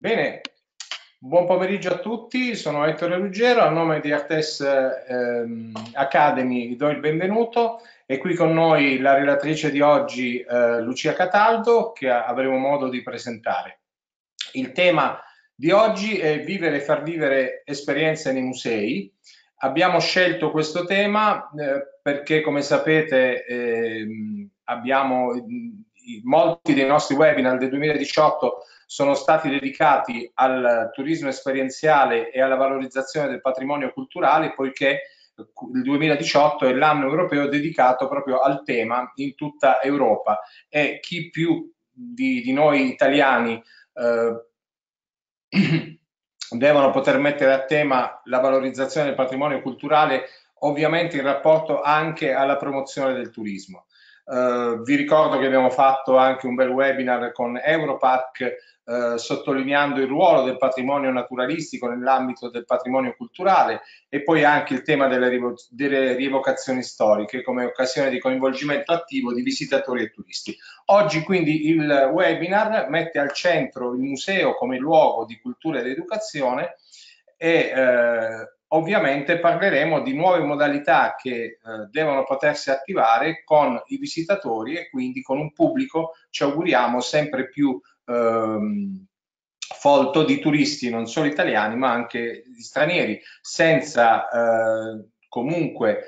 Bene, buon pomeriggio a tutti, sono Ettore Ruggero, a nome di Artes ehm, Academy vi do il benvenuto e qui con noi la relatrice di oggi eh, Lucia Cataldo che avremo modo di presentare. Il tema di oggi è vivere e far vivere esperienze nei musei. Abbiamo scelto questo tema eh, perché come sapete eh, abbiamo mm, molti dei nostri webinar del 2018 sono stati dedicati al turismo esperienziale e alla valorizzazione del patrimonio culturale, poiché il 2018 è l'anno europeo dedicato proprio al tema in tutta Europa e chi più di, di noi italiani eh, devono poter mettere a tema la valorizzazione del patrimonio culturale ovviamente in rapporto anche alla promozione del turismo. Eh, vi ricordo che abbiamo fatto anche un bel webinar con Europark uh, sottolineando il ruolo del patrimonio naturalistico nell'ambito del patrimonio culturale e poi anche il tema delle, rivo- delle rievocazioni storiche come occasione di coinvolgimento attivo di visitatori e turisti. Oggi quindi il webinar mette al centro il museo come luogo di cultura ed educazione e eh, ovviamente parleremo di nuove modalità che eh, devono potersi attivare con i visitatori e quindi con un pubblico, ci auguriamo, sempre più ehm, folto di turisti, non solo italiani, ma anche di stranieri, senza eh, comunque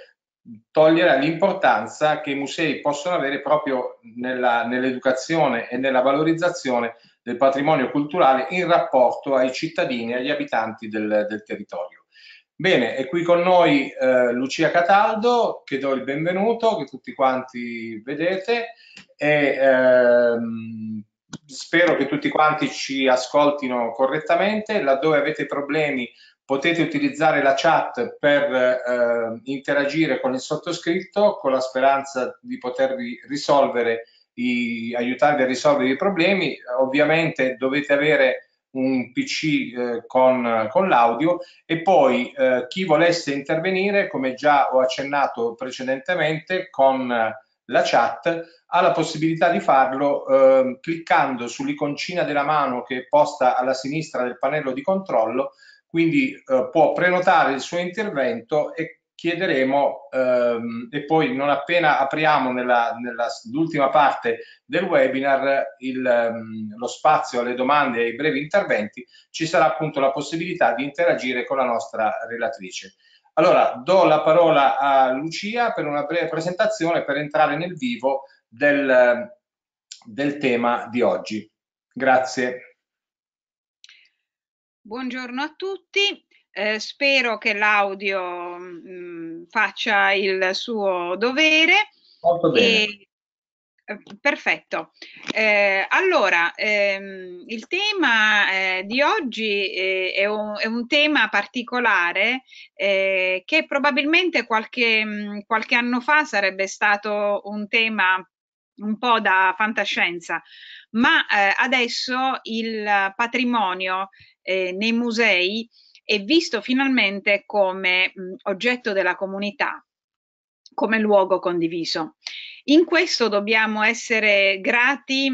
togliere l'importanza che i musei possono avere proprio nella, nell'educazione e nella valorizzazione del patrimonio culturale in rapporto ai cittadini e agli abitanti del, del territorio. Bene, è qui con noi eh, Lucia Cataldo, che do il benvenuto, che tutti quanti vedete e ehm, spero che tutti quanti ci ascoltino correttamente. Laddove avete problemi potete utilizzare la chat per eh, interagire con il sottoscritto con la speranza di potervi risolvere, i, aiutarvi a risolvere i problemi. Ovviamente dovete avere un PC eh, con, con l'audio e poi eh, chi volesse intervenire, come già ho accennato precedentemente, con eh, la chat ha la possibilità di farlo eh, cliccando sull'iconcina della mano che è posta alla sinistra del pannello di controllo, quindi eh, può prenotare il suo intervento e chiederemo ehm, e poi non appena apriamo nella, nell'ultima parte del webinar il, ehm, lo spazio alle domande e ai brevi interventi ci sarà appunto la possibilità di interagire con la nostra relatrice. Allora do la parola a Lucia per una breve presentazione per entrare nel vivo del, del tema di oggi. Grazie. Buongiorno a tutti, eh, spero che l'audio mh, mm, faccia il suo dovere. Molto bene. E... Eh, perfetto. Eh, allora, ehm, il tema eh, di oggi eh, è, un, è, un, tema particolare eh, che probabilmente qualche, mh, mm, qualche anno fa sarebbe stato un tema un po' da fantascienza, ma eh, adesso il patrimonio nei musei è visto finalmente come mh, oggetto della comunità, come luogo condiviso. In questo dobbiamo essere grati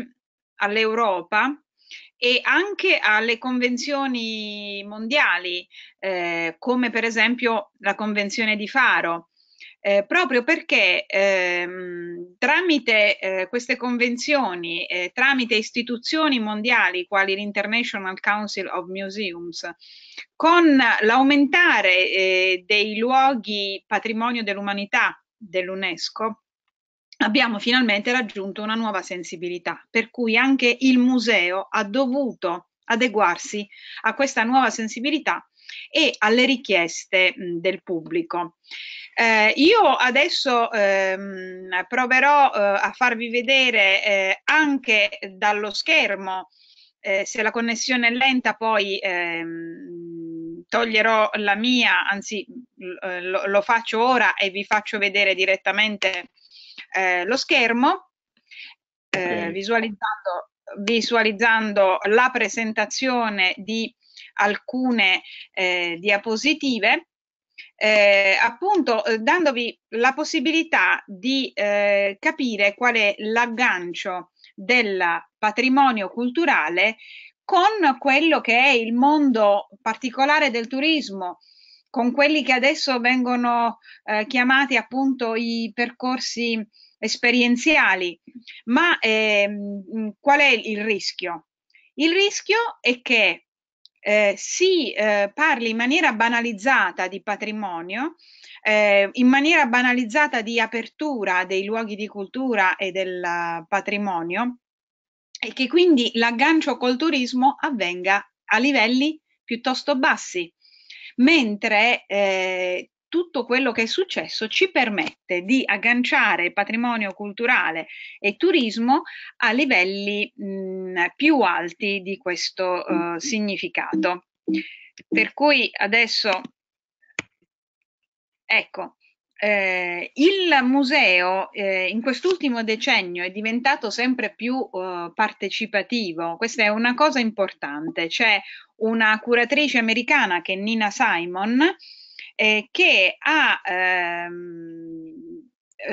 all'Europa e anche alle convenzioni mondiali, eh, come per esempio la Convenzione di Faro, eh, proprio perché ehm, tramite eh, queste convenzioni, eh, tramite istituzioni mondiali quali l'International Council of Museums, con l'aumentare eh, dei luoghi patrimonio dell'umanità dell'UNESCO, abbiamo finalmente raggiunto una nuova sensibilità, per cui anche il museo ha dovuto adeguarsi a questa nuova sensibilità e alle richieste mh, del pubblico. Eh, io adesso ehm, proverò eh, a farvi vedere eh, anche dallo schermo, eh, se la connessione è lenta poi ehm, toglierò la mia, anzi eh, lo, lo, faccio ora e vi faccio vedere direttamente eh, lo schermo, okay. visualizzando, visualizzando la presentazione di alcune eh, diapositive, eh, appunto eh, dandovi la possibilità di eh, capire qual è l'aggancio del patrimonio culturale con quello che è il mondo particolare del turismo, con quelli che adesso vengono eh, chiamati appunto i percorsi esperienziali. Ma ehm, qual è il rischio? Il rischio è che eh, si eh, parli in maniera banalizzata di patrimonio, eh, in maniera banalizzata di apertura dei luoghi di cultura e del patrimonio e che quindi l'aggancio col turismo avvenga a livelli piuttosto bassi, mentre eh, tutto quello che è successo ci permette di agganciare patrimonio culturale e turismo a livelli mh, più alti di questo uh, significato. Per cui adesso, ecco, eh, il museo eh, in quest'ultimo decennio è diventato sempre più eh, partecipativo, questa è una cosa importante, c'è una curatrice americana che è Nina Simon, eh, che ha ehm,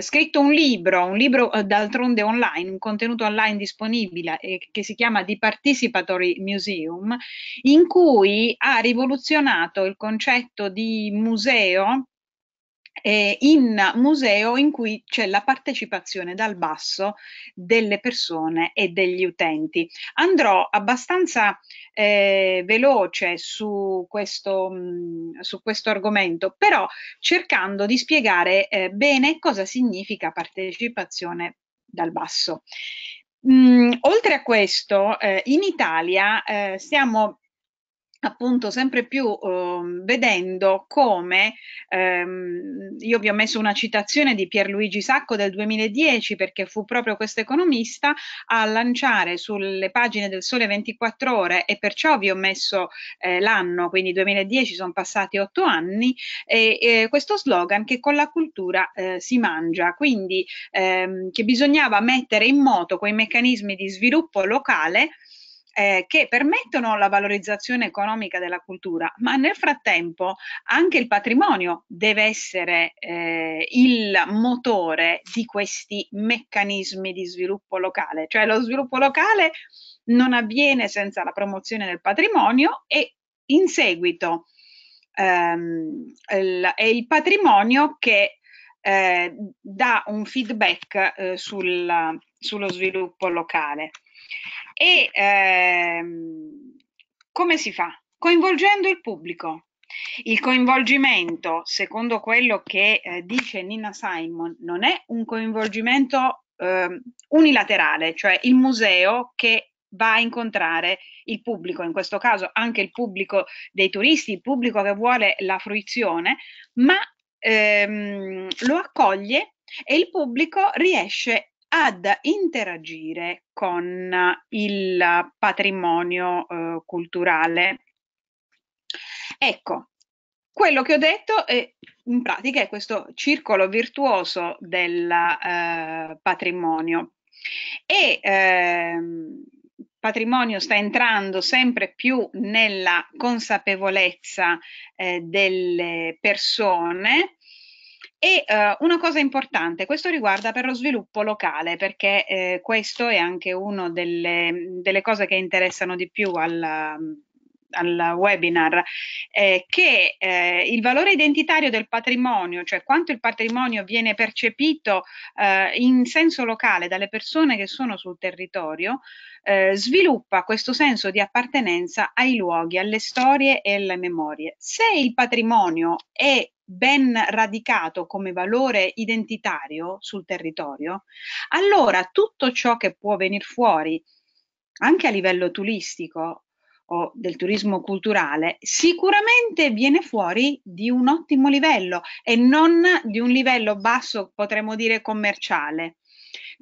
scritto un libro, un libro eh, d'altronde online, un contenuto online disponibile eh, che si chiama The Participatory Museum, in cui ha rivoluzionato il concetto di museo eh, in museo in cui c'è la partecipazione dal basso delle persone e degli utenti. Andrò abbastanza eh, veloce su questo, mh, mm, su questo argomento, però cercando di spiegare eh, bene cosa significa partecipazione dal basso. Mm, oltre a questo, eh, in Italia eh, stiamo appunto sempre più eh, vedendo come ehm, io vi ho messo una citazione di Pierluigi Sacco del 2010 perché fu proprio questo economista a lanciare sulle pagine del Sole 24 ore e perciò vi ho messo eh, l'anno, quindi 2010 sono passati otto anni, e, e questo slogan che con la cultura eh, si mangia, quindi ehm, che bisognava mettere in moto quei meccanismi di sviluppo locale eh, che permettono la valorizzazione economica della cultura, ma nel frattempo anche il patrimonio deve essere eh, il motore di questi meccanismi di sviluppo locale, cioè lo sviluppo locale non avviene senza la promozione del patrimonio e in seguito ehm, il, è il patrimonio che eh, dà un feedback eh, sul, sullo sviluppo locale. E ehm, come si fa? Coinvolgendo il pubblico. Il coinvolgimento, secondo quello che eh, dice Nina Simon, non è un coinvolgimento eh, unilaterale, cioè il museo che va a incontrare il pubblico, in questo caso anche il pubblico dei turisti, il pubblico che vuole la fruizione, ma ehm, lo accoglie e il pubblico riesce ad interagire con il patrimonio eh, culturale. Ecco, quello che ho detto è in pratica è questo circolo virtuoso del eh, patrimonio e eh, patrimonio sta entrando sempre più nella consapevolezza eh, delle persone e eh, una cosa importante, questo riguarda per lo sviluppo locale, perché eh, questo è anche una delle, delle, cose che interessano di più al, al webinar, eh, che eh, il valore identitario del patrimonio, cioè quanto il patrimonio viene percepito eh, in senso locale dalle persone che sono sul territorio, eh, sviluppa questo senso di appartenenza ai luoghi, alle storie e alle memorie. Se il patrimonio è ben radicato come valore identitario sul territorio, allora tutto ciò che può venire fuori anche a livello turistico o del turismo culturale, sicuramente viene fuori di un ottimo livello e non di un livello basso, potremmo dire commerciale.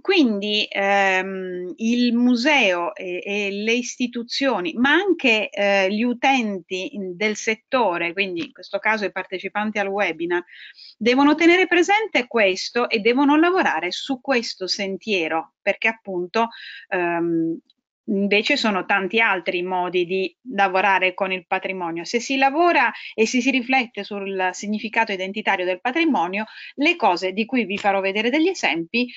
Quindi ehm, il museo e, e, le istituzioni, ma anche eh, gli utenti del settore, quindi in questo caso i partecipanti al webinar, devono tenere presente questo e devono lavorare su questo sentiero, perché appunto ehm, Invece sono tanti altri modi di lavorare con il patrimonio. Se si lavora e si, si riflette sul significato identitario del patrimonio, le cose di cui vi farò vedere degli esempi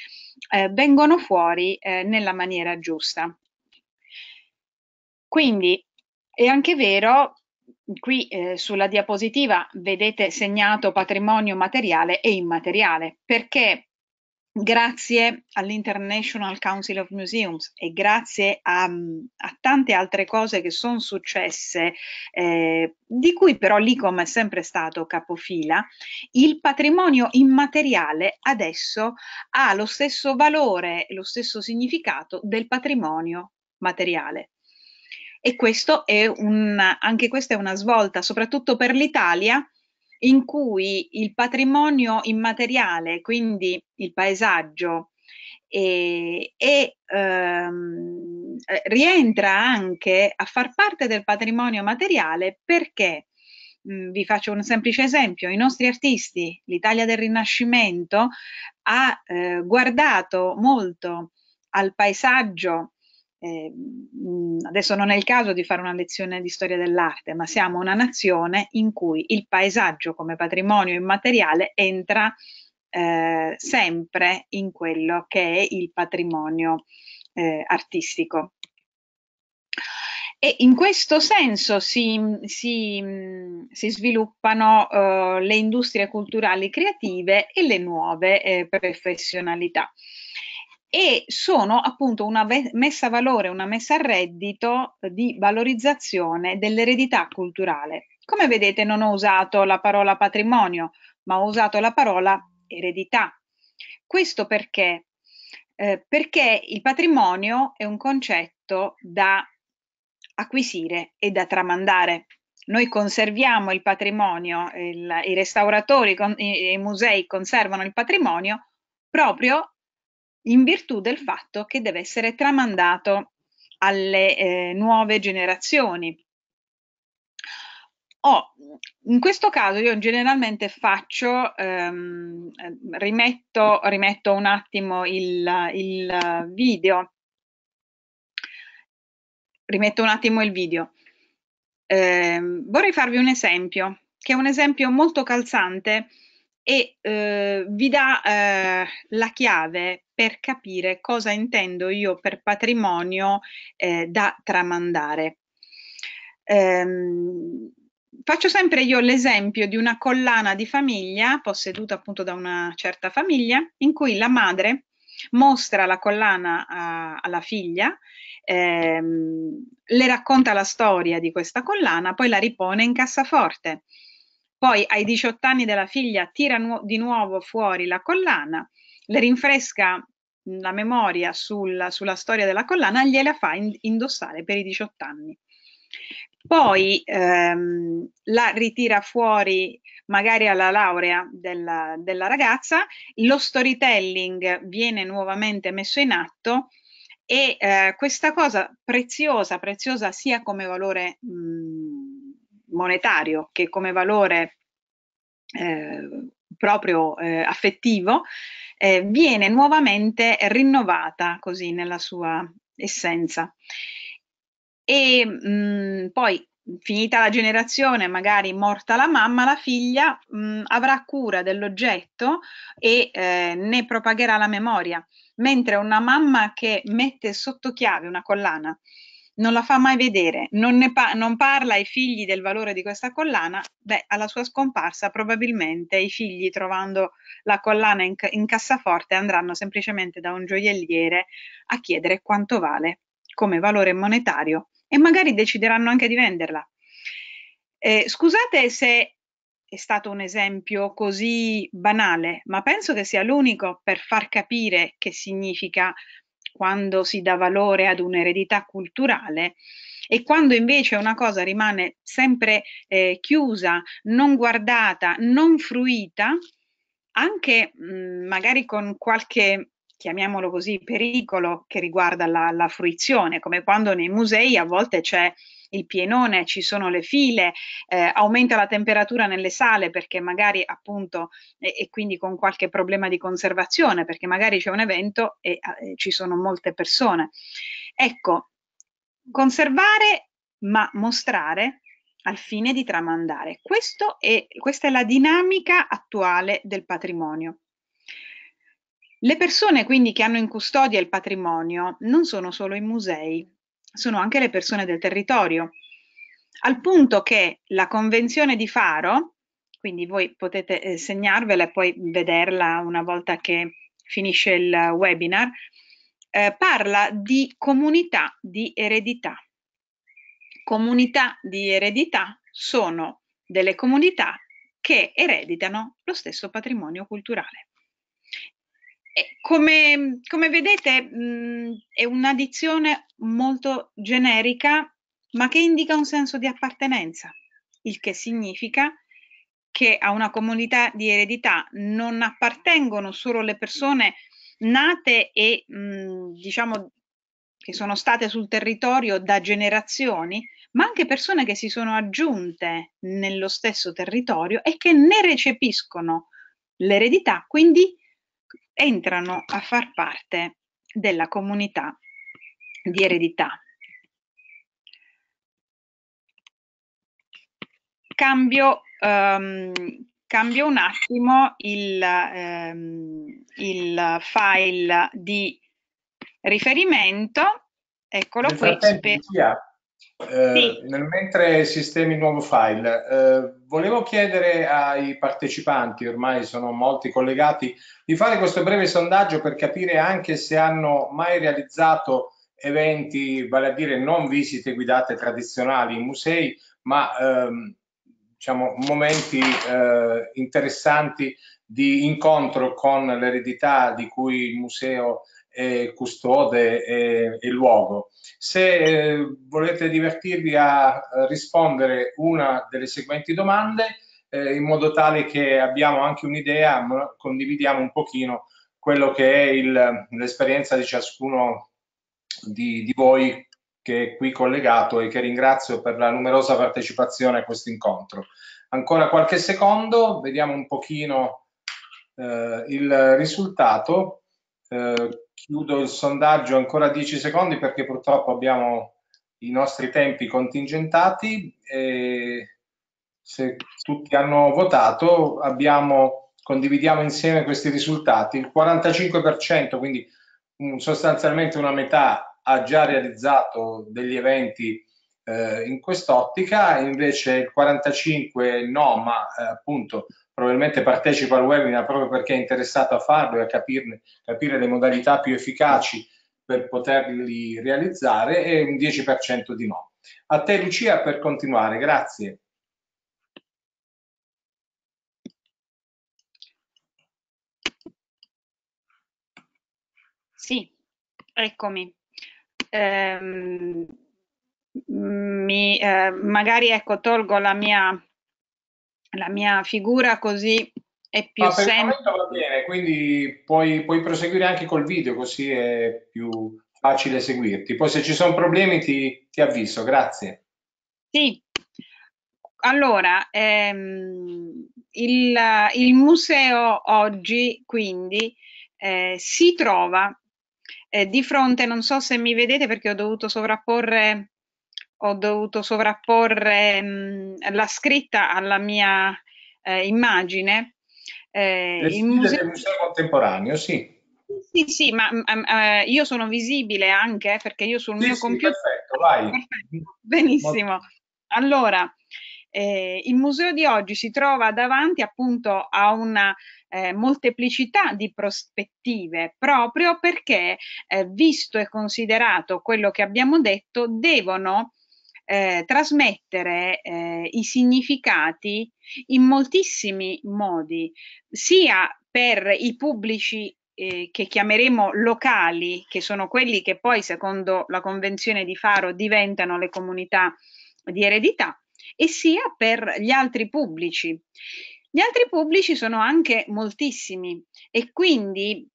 eh, vengono fuori eh, nella maniera giusta. Quindi è anche vero, qui eh, sulla diapositiva vedete segnato patrimonio materiale e immateriale, perché grazie all'International Council of Museums e grazie a, a, tante altre cose che sono successe, eh, di cui però l'ICOM è sempre stato capofila, il patrimonio immateriale adesso ha lo stesso valore, lo stesso significato del patrimonio materiale. E questo un, anche questa è una svolta, soprattutto per l'Italia, in cui il patrimonio immateriale, quindi il paesaggio, e, e ehm, eh, rientra anche a far parte del patrimonio materiale perché mh, mm, vi faccio un semplice esempio, i nostri artisti, l'Italia del Rinascimento ha eh, guardato molto al paesaggio eh, adesso non è il caso di fare una lezione di storia dell'arte, ma siamo una nazione in cui il paesaggio come patrimonio immateriale entra eh, sempre in quello che è il patrimonio eh, artistico. E in questo senso si, si, si sviluppano eh, le industrie culturali creative e le nuove eh, professionalità e sono appunto una messa a valore, una messa a reddito di valorizzazione dell'eredità culturale. Come vedete non ho usato la parola patrimonio, ma ho usato la parola eredità. Questo perché? Eh, perché il patrimonio è un concetto da acquisire e da tramandare. Noi conserviamo il patrimonio, il, i restauratori e i musei conservano il patrimonio proprio in virtù del fatto che deve essere tramandato alle eh, nuove generazioni. Oh, in questo caso io generalmente faccio, ehm, rimetto, rimetto, un attimo il, il video, rimetto un attimo il video. Eh, vorrei farvi un esempio, che è un esempio molto calzante e eh, vi dà eh, la chiave per capire cosa intendo io per patrimonio eh, da tramandare. Ehm, faccio sempre io l'esempio di una collana di famiglia posseduta appunto da una certa famiglia in cui la madre mostra la collana a, alla figlia, ehm, le racconta la storia di questa collana, poi la ripone in cassaforte poi ai 18 anni della figlia tira nu- di nuovo fuori la collana, le rinfresca la memoria sulla, sulla storia della collana, e gliela fa in- indossare per i 18 anni. Poi ehm, la ritira fuori magari alla laurea della, della ragazza, lo storytelling viene nuovamente messo in atto e eh, questa cosa preziosa, preziosa sia come valore mh, monetario che come valore eh, proprio eh, affettivo, eh, viene nuovamente rinnovata così nella sua essenza. E mh, mm, poi, finita la generazione, magari morta la mamma, la figlia mh, mm, avrà cura dell'oggetto e eh, ne propagherà la memoria, mentre una mamma che mette sotto chiave una collana non la fa mai vedere, non, pa- non, parla ai figli del valore di questa collana, beh, alla sua scomparsa probabilmente i figli trovando la collana in, ca- in cassaforte andranno semplicemente da un gioielliere a chiedere quanto vale come valore monetario e magari decideranno anche di venderla. Eh, scusate se è stato un esempio così banale, ma penso che sia l'unico per far capire che significa quando si dà valore ad un'eredità culturale e quando invece una cosa rimane sempre eh, chiusa, non guardata, non fruita, anche mh, mm, magari con qualche chiamiamolo così, pericolo che riguarda la, la, fruizione, come quando nei musei a volte c'è il pienone, ci sono le file, eh, aumenta la temperatura nelle sale perché magari appunto e, e, quindi con qualche problema di conservazione perché magari c'è un evento e eh, ci sono molte persone. Ecco, conservare ma mostrare al fine di tramandare. È, questa è la dinamica attuale del patrimonio. Le persone quindi che hanno in custodia il patrimonio non sono solo i musei, sono anche le persone del territorio, al punto che la Convenzione di Faro, quindi voi potete eh, segnarvela e poi vederla una volta che finisce il webinar, eh, parla di comunità di eredità. Comunità di eredità sono delle comunità che ereditano lo stesso patrimonio culturale. Come, come, vedete mh, mm, è un'addizione molto generica, ma che indica un senso di appartenenza, il che significa che a una comunità di eredità non appartengono solo le persone nate e mh, mm, diciamo che sono state sul territorio da generazioni, ma anche persone che si sono aggiunte nello stesso territorio e che ne recepiscono l'eredità, quindi entrano a far parte della comunità di eredità. Cambio, um, cambio un attimo il, um, il file di riferimento, eccolo Nel qui. Spero... Sia, eh, sì. Nel mentre sistemi nuovo file, eh, volevo chiedere ai partecipanti, ormai sono molti collegati, di fare questo breve sondaggio per capire anche se hanno mai realizzato eventi, vale a dire non visite guidate tradizionali in musei, ma ehm, diciamo, momenti eh, interessanti di incontro con l'eredità di cui il museo eh, custode e, e, luogo. Se eh, volete divertirvi a rispondere una delle seguenti domande, eh, in modo tale che abbiamo anche un'idea, condividiamo un pochino quello che è il, l'esperienza di ciascuno di, di voi che è qui collegato e che ringrazio per la numerosa partecipazione a questo incontro. Ancora qualche secondo, vediamo un pochino eh, il risultato. Eh, chiudo il sondaggio ancora 10 secondi perché purtroppo abbiamo i nostri tempi contingentati e se tutti hanno votato abbiamo, condividiamo insieme questi risultati. Il 45%, quindi mm, sostanzialmente una metà, ha già realizzato degli eventi eh, in quest'ottica, invece il 45% no, ma eh, appunto probabilmente partecipa al webinar proprio perché è interessato a farlo e a capirne, capire le modalità più efficaci per poterli realizzare e un 10% di no. A te Lucia per continuare, grazie. Sì, eccomi. Ehm, mi, eh, magari ecco, tolgo la mia la mia figura così è più ah, semplice. Va bene, quindi puoi, puoi, proseguire anche col video, così è più facile seguirti. Poi se ci sono problemi ti, ti avviso, grazie. Sì, allora, ehm, il, il, museo oggi quindi eh, si trova eh, di fronte, non so se mi vedete perché ho dovuto sovrapporre ho dovuto sovrapporre mh, mm, la scritta alla mia eh, immagine. Eh, il museo... del museo contemporaneo, sì. Sì, sì, ma uh, io sono visibile anche perché io sul sì, mio sì, computer. Perfetto, vai. benissimo. Allora, eh, il museo di oggi si trova davanti appunto a una eh, molteplicità di prospettive proprio perché, eh, visto e considerato quello che abbiamo detto, devono eh, trasmettere eh, i significati in moltissimi modi, sia per i pubblici eh, che chiameremo locali, che sono quelli che poi secondo la Convenzione di Faro diventano le comunità di eredità, e sia per gli altri pubblici. Gli altri pubblici sono anche moltissimi e quindi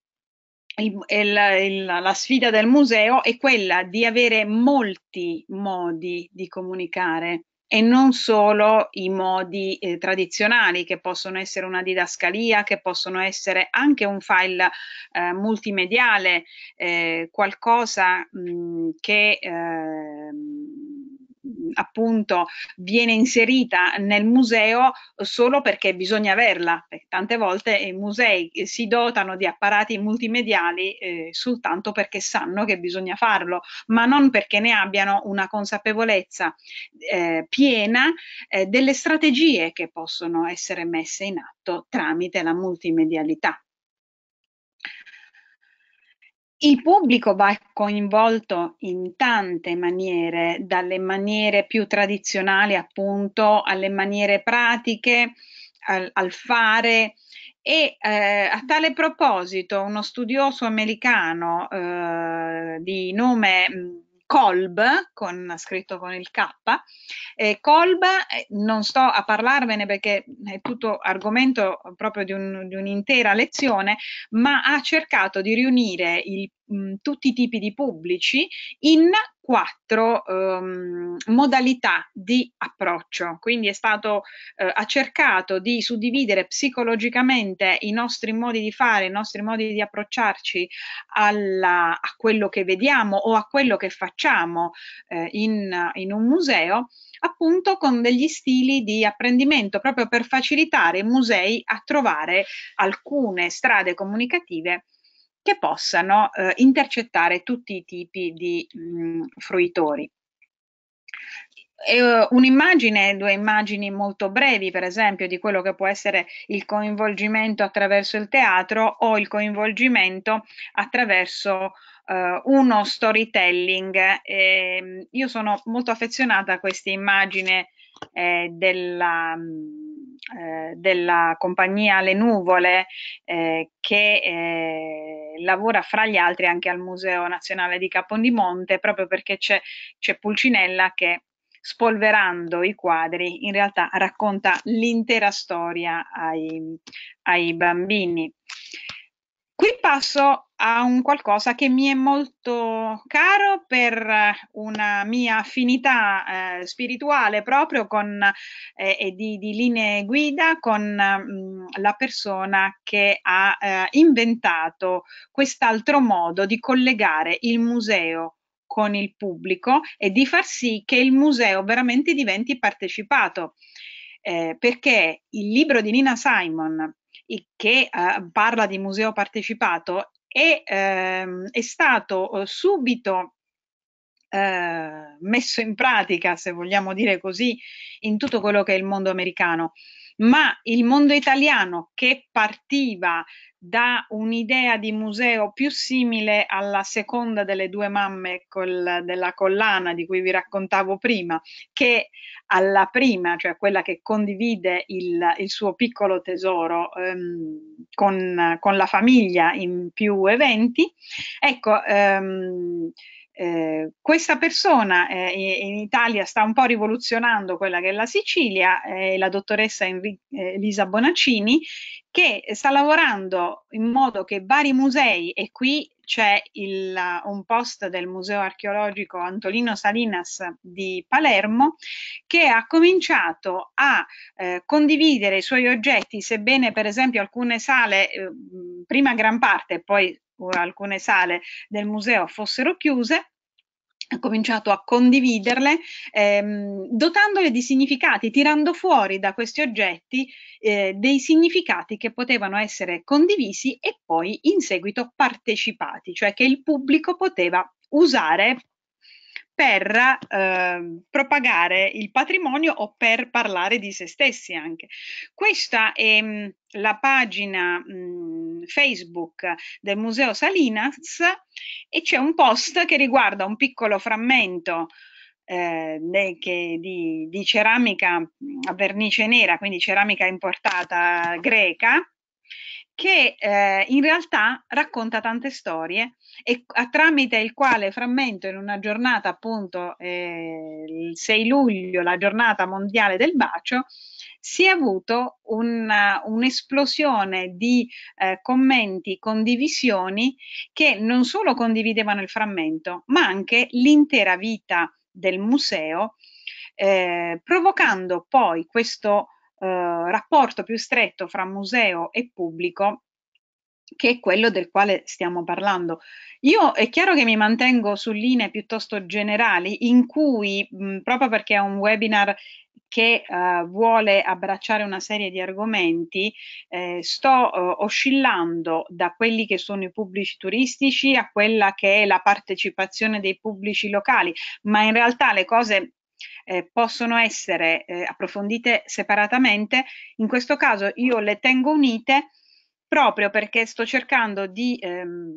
il, il, la sfida del museo è quella di avere molti modi di comunicare e non solo i modi eh, tradizionali che possono essere una didascalia, che possono essere anche un file eh, multimediale, eh, qualcosa mh, che ehm, appunto viene inserita nel museo solo perché bisogna averla. tante volte i musei si dotano di apparati multimediali eh, soltanto perché sanno che bisogna farlo, ma non perché ne abbiano una consapevolezza eh, piena eh, delle strategie che possono essere messe in atto tramite la multimedialità. Il pubblico va coinvolto in tante maniere, dalle maniere più tradizionali appunto alle maniere pratiche, al, al fare e eh, a tale proposito uno studioso americano eh, di nome mm, Kolb, con, scritto con il K. Eh, Kolb, non sto a parlarvene perché è tutto argomento proprio di, un, di un'intera lezione, ma ha cercato di riunire il, mh, mm, tutti i tipi di pubblici in quattro ehm, modalità di approccio, quindi è stato eh, ha cercato di suddividere psicologicamente i nostri modi di fare, i nostri modi di approcciarci alla, a quello che vediamo o a quello che facciamo eh, in, in un museo appunto con degli stili di apprendimento proprio per facilitare i musei a trovare alcune strade comunicative che possano eh, intercettare tutti i tipi di mh, mm, fruitori. Uh, un'immagine, due immagini molto brevi, per esempio, di quello che può essere il coinvolgimento attraverso il teatro o il coinvolgimento attraverso uh, uno storytelling. E, ehm, io sono molto affezionata a questa immagine eh, della, mm, eh, della compagnia Le Nuvole eh, che eh, lavora fra gli altri anche al Museo Nazionale di Capodimonte proprio perché c'è, c'è Pulcinella che spolverando i quadri in realtà racconta l'intera storia ai, ai bambini. Qui passo a un qualcosa che mi è molto caro per una mia affinità eh, spirituale proprio con, eh, e di, di, linee guida con mh, mm, la persona che ha eh, inventato quest'altro modo di collegare il museo con il pubblico e di far sì che il museo veramente diventi partecipato. Eh, perché il libro di Nina Simon che eh, parla di museo partecipato è, ehm, è stato eh, subito eh, messo in pratica, se vogliamo dire così, in tutto quello che è il mondo americano ma il mondo italiano che partiva da un'idea di museo più simile alla seconda delle due mamme col, della collana di cui vi raccontavo prima, che alla prima, cioè quella che condivide il, il suo piccolo tesoro ehm, con, con, la famiglia in più eventi, ecco, ehm, eh, questa persona eh, in Italia sta un po' rivoluzionando quella che è la Sicilia, eh, la dottoressa Enri- eh, Elisa Bonaccini, che sta lavorando in modo che vari musei, e qui c'è il, un post del Museo archeologico Antolino Salinas di Palermo, che ha cominciato a eh, condividere i suoi oggetti, sebbene per esempio alcune sale, eh, prima gran parte e poi o alcune sale del museo fossero chiuse, ha cominciato a condividerle, ehm, dotandole di significati, tirando fuori da questi oggetti eh, dei significati che potevano essere condivisi e poi in seguito partecipati, cioè che il pubblico poteva usare per eh, propagare il patrimonio o per parlare di se stessi anche. Questa è mh, mm, la pagina mh, mm, Facebook del Museo Salinas e c'è un post che riguarda un piccolo frammento eh, che, di, di ceramica mm, a vernice nera, quindi ceramica importata greca, che eh, in realtà racconta tante storie e tramite il quale frammento in una giornata appunto eh, il 6 luglio, la giornata mondiale del bacio, si è avuto un, un'esplosione di eh, commenti, condivisioni che non solo condividevano il frammento, ma anche l'intera vita del museo, eh, provocando poi questo eh, rapporto più stretto fra museo e pubblico che è quello del quale stiamo parlando. Io è chiaro che mi mantengo su linee piuttosto generali in cui, mh, proprio perché è un webinar che eh, vuole abbracciare una serie di argomenti, eh, sto eh, oscillando da quelli che sono i pubblici turistici a quella che è la partecipazione dei pubblici locali, ma in realtà le cose eh, possono essere eh, approfondite separatamente, in questo caso io le tengo unite proprio perché sto cercando di, ehm,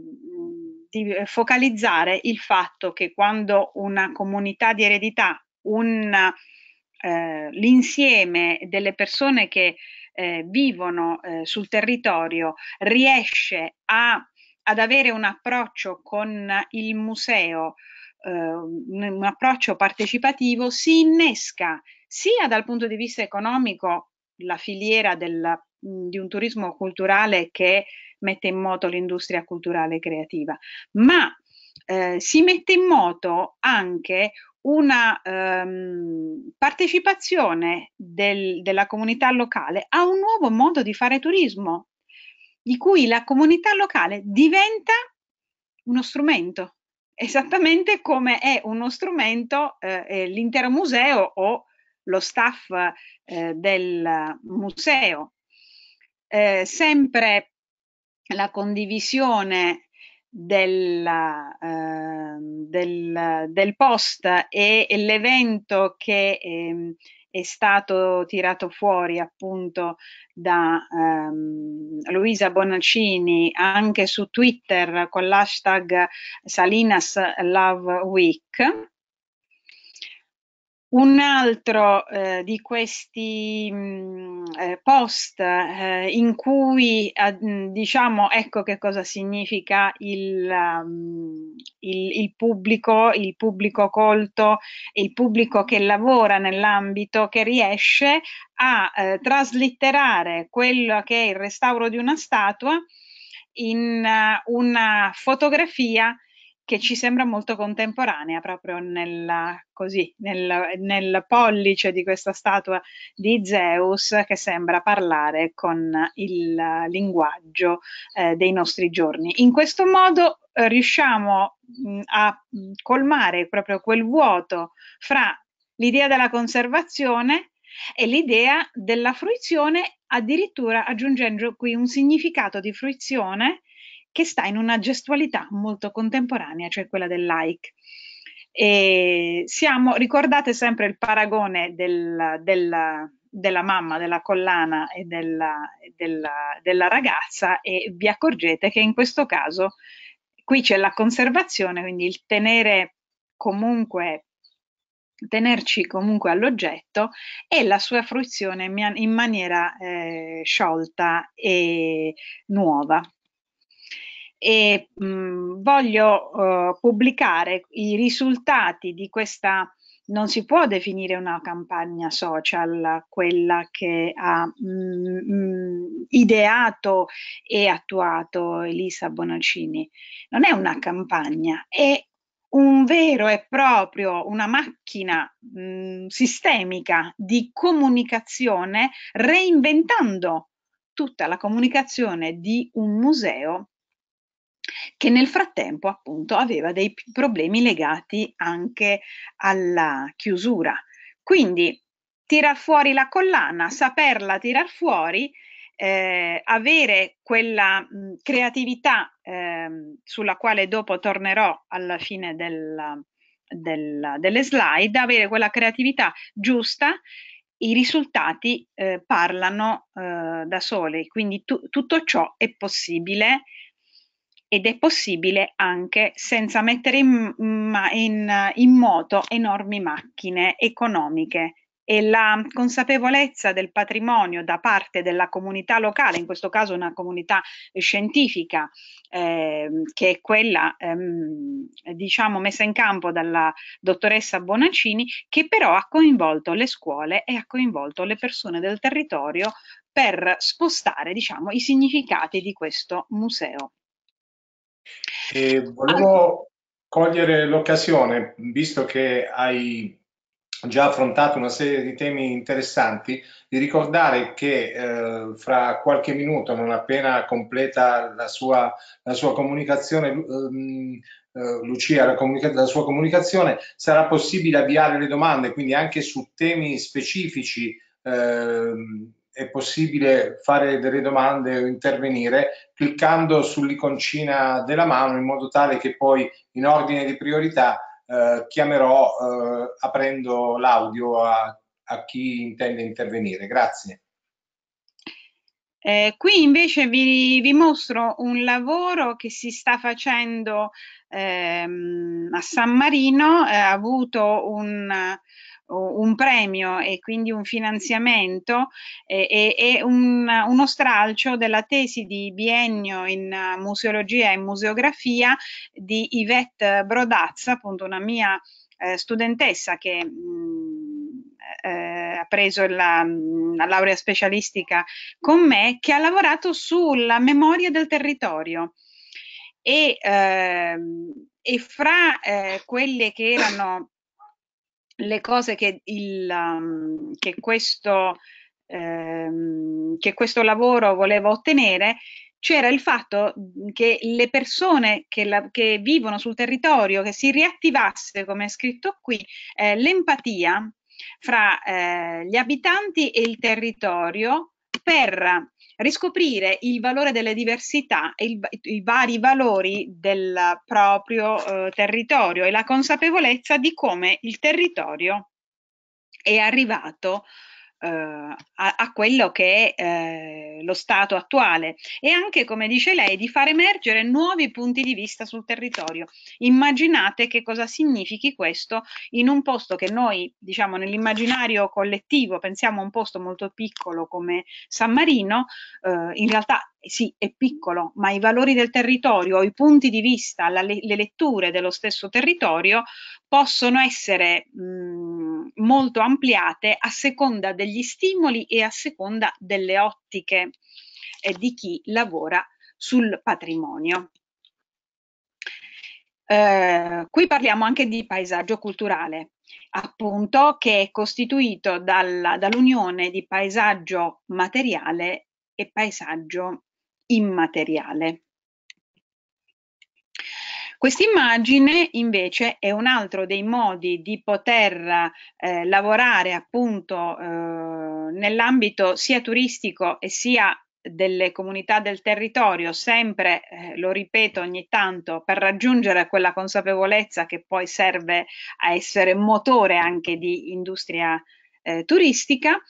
di focalizzare il fatto che quando una comunità di eredità, un, eh, l'insieme delle persone che eh, vivono eh, sul territorio riesce a, ad avere un approccio con il museo Ehm, un approccio partecipativo, si innesca sia dal punto di vista economico la filiera del, di un turismo culturale che mette in moto l'industria culturale creativa, ma eh, si mette in moto anche una ehm, partecipazione del, della comunità locale a un nuovo modo di fare turismo, di cui la comunità locale diventa uno strumento esattamente come è uno strumento eh, l'intero museo o lo staff eh, del museo. Eh, sempre la condivisione del, eh, del, del post e l'evento che ehm, è stato tirato fuori appunto da ehm, Luisa Bonaccini anche su Twitter con l'hashtag Salinas Love Week un altro eh, di questi mh, mm, eh, post eh, in cui eh, diciamo ecco che cosa significa il, um, il, il, pubblico, il pubblico colto, il pubblico che lavora nell'ambito, che riesce a eh, traslitterare quello che è il restauro di una statua in uh, una fotografia che ci sembra molto contemporanea proprio nella, così, nel, nel, pollice di questa statua di Zeus che sembra parlare con il linguaggio eh, dei nostri giorni. In questo modo eh, riusciamo mh, mm, a mm, colmare proprio quel vuoto fra l'idea della conservazione e l'idea della fruizione addirittura aggiungendo qui un significato di fruizione che sta in una gestualità molto contemporanea, cioè quella del like. E siamo, ricordate sempre il paragone del, del, della mamma, della collana e della, della, della ragazza e vi accorgete che in questo caso qui c'è la conservazione, quindi il tenere comunque tenerci comunque all'oggetto e la sua fruizione in maniera eh, sciolta e nuova e mh, voglio uh, pubblicare i risultati di questa non si può definire una campagna social quella che ha mh, ideato e attuato Elisa Bonaccini. Non è una campagna, è un vero e proprio, una macchina mh, sistemica di comunicazione reinventando tutta la comunicazione di un museo che nel frattempo appunto aveva dei problemi legati anche alla chiusura. Quindi tirar fuori la collana, saperla tirar fuori, eh, avere quella mh, creatività eh, sulla quale dopo tornerò alla fine del, del, delle slide, avere quella creatività giusta, i risultati eh, parlano eh, da sole, quindi tu, tutto ciò è possibile ed è possibile anche senza mettere in, in, in, moto enormi macchine economiche e la consapevolezza del patrimonio da parte della comunità locale, in questo caso una comunità scientifica, eh, che è quella ehm, diciamo messa in campo dalla dottoressa Bonaccini, che però ha coinvolto le scuole e ha coinvolto le persone del territorio per spostare diciamo, i significati di questo museo. E volevo cogliere l'occasione, visto che hai già affrontato una serie di temi interessanti, di ricordare che eh, fra qualche minuto, non appena completa la sua, la sua comunicazione, ehm, eh, Lucia, la, comunica- la, sua comunicazione, sarà possibile avviare le domande, quindi anche su temi specifici. Ehm, è possibile fare delle domande o intervenire cliccando sull'iconcina della mano in modo tale che poi in ordine di priorità eh, chiamerò eh, aprendo l'audio a, a, chi intende intervenire. Grazie. Eh, qui invece vi, vi, mostro un lavoro che si sta facendo ehm, a San Marino, eh, ha avuto un un premio e quindi un finanziamento e, e un, uno stralcio della tesi di biennio in museologia e museografia di Yvette Brodazza, appunto una mia eh, studentessa che mh, mm, eh, ha preso la, mm, la, laurea specialistica con me, che ha lavorato sulla memoria del territorio. E, eh, e fra eh, quelle che erano le cose che, il, um, che, questo, ehm, che questo lavoro voleva ottenere c'era il fatto mhmm, che le persone che, la, che, vivono sul territorio, che si riattivasse, come è scritto qui, eh, l'empatia fra eh, gli abitanti e il territorio per riscoprire il valore delle diversità e il, i vari valori del proprio eh, territorio e la consapevolezza di come il territorio è arrivato eh, a, a, quello che è eh, lo stato attuale e anche, come dice lei, di far emergere nuovi punti di vista sul territorio. Immaginate che cosa significhi questo in un posto che noi, diciamo, nell'immaginario collettivo pensiamo a un posto molto piccolo come San Marino, eh, in realtà sì, è piccolo, ma i valori del territorio, i punti di vista, la, le letture dello stesso territorio possono essere mh, mhmm, molto ampliate a seconda degli stimoli e a seconda delle ottiche eh, di chi lavora sul patrimonio. Eh, qui parliamo anche di paesaggio culturale, appunto che è costituito dall'unione di paesaggio materiale e paesaggio immateriale. Quest'immagine invece è un altro dei modi di poter eh, lavorare appunto eh, nell'ambito sia turistico e sia delle comunità del territorio, sempre, eh, lo ripeto ogni tanto, per raggiungere quella consapevolezza che poi serve a essere motore anche di industria eh, turistica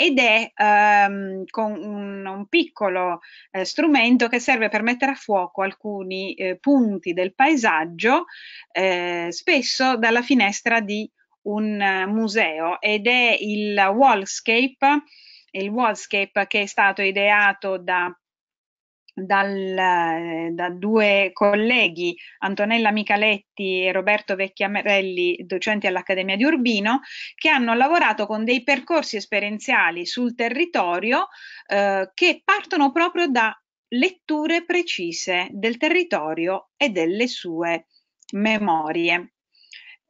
ed è ehm, con un, un piccolo eh, strumento che serve per mettere a fuoco alcuni eh, punti del paesaggio, eh, spesso dalla finestra di un uh, museo ed è il wallscape, il wallscape che è stato ideato da dal, eh, da due colleghi, Antonella Michaletti e Roberto Vecchiamerelli, docenti all'Accademia di Urbino, che hanno lavorato con dei percorsi esperienziali sul territorio eh, che partono proprio da letture precise del territorio e delle sue memorie.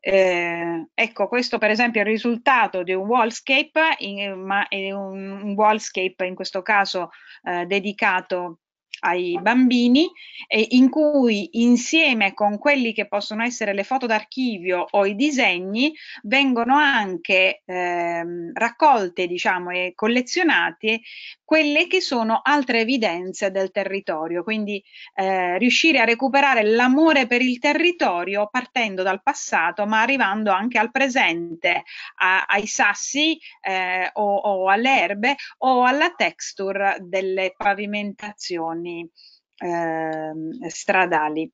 Eh, ecco, questo per esempio è il risultato di un wallscape, in, ma è un, un wallscape in questo caso eh, dedicato ai bambini eh, in cui insieme con quelli che possono essere le foto d'archivio o i disegni vengono anche ehm, raccolte diciamo e collezionate quelle che sono altre evidenze del territorio quindi eh, riuscire a recuperare l'amore per il territorio partendo dal passato ma arrivando anche al presente a, ai sassi eh, o, o alle erbe o alla texture delle pavimentazioni condizioni ehm, eh, stradali.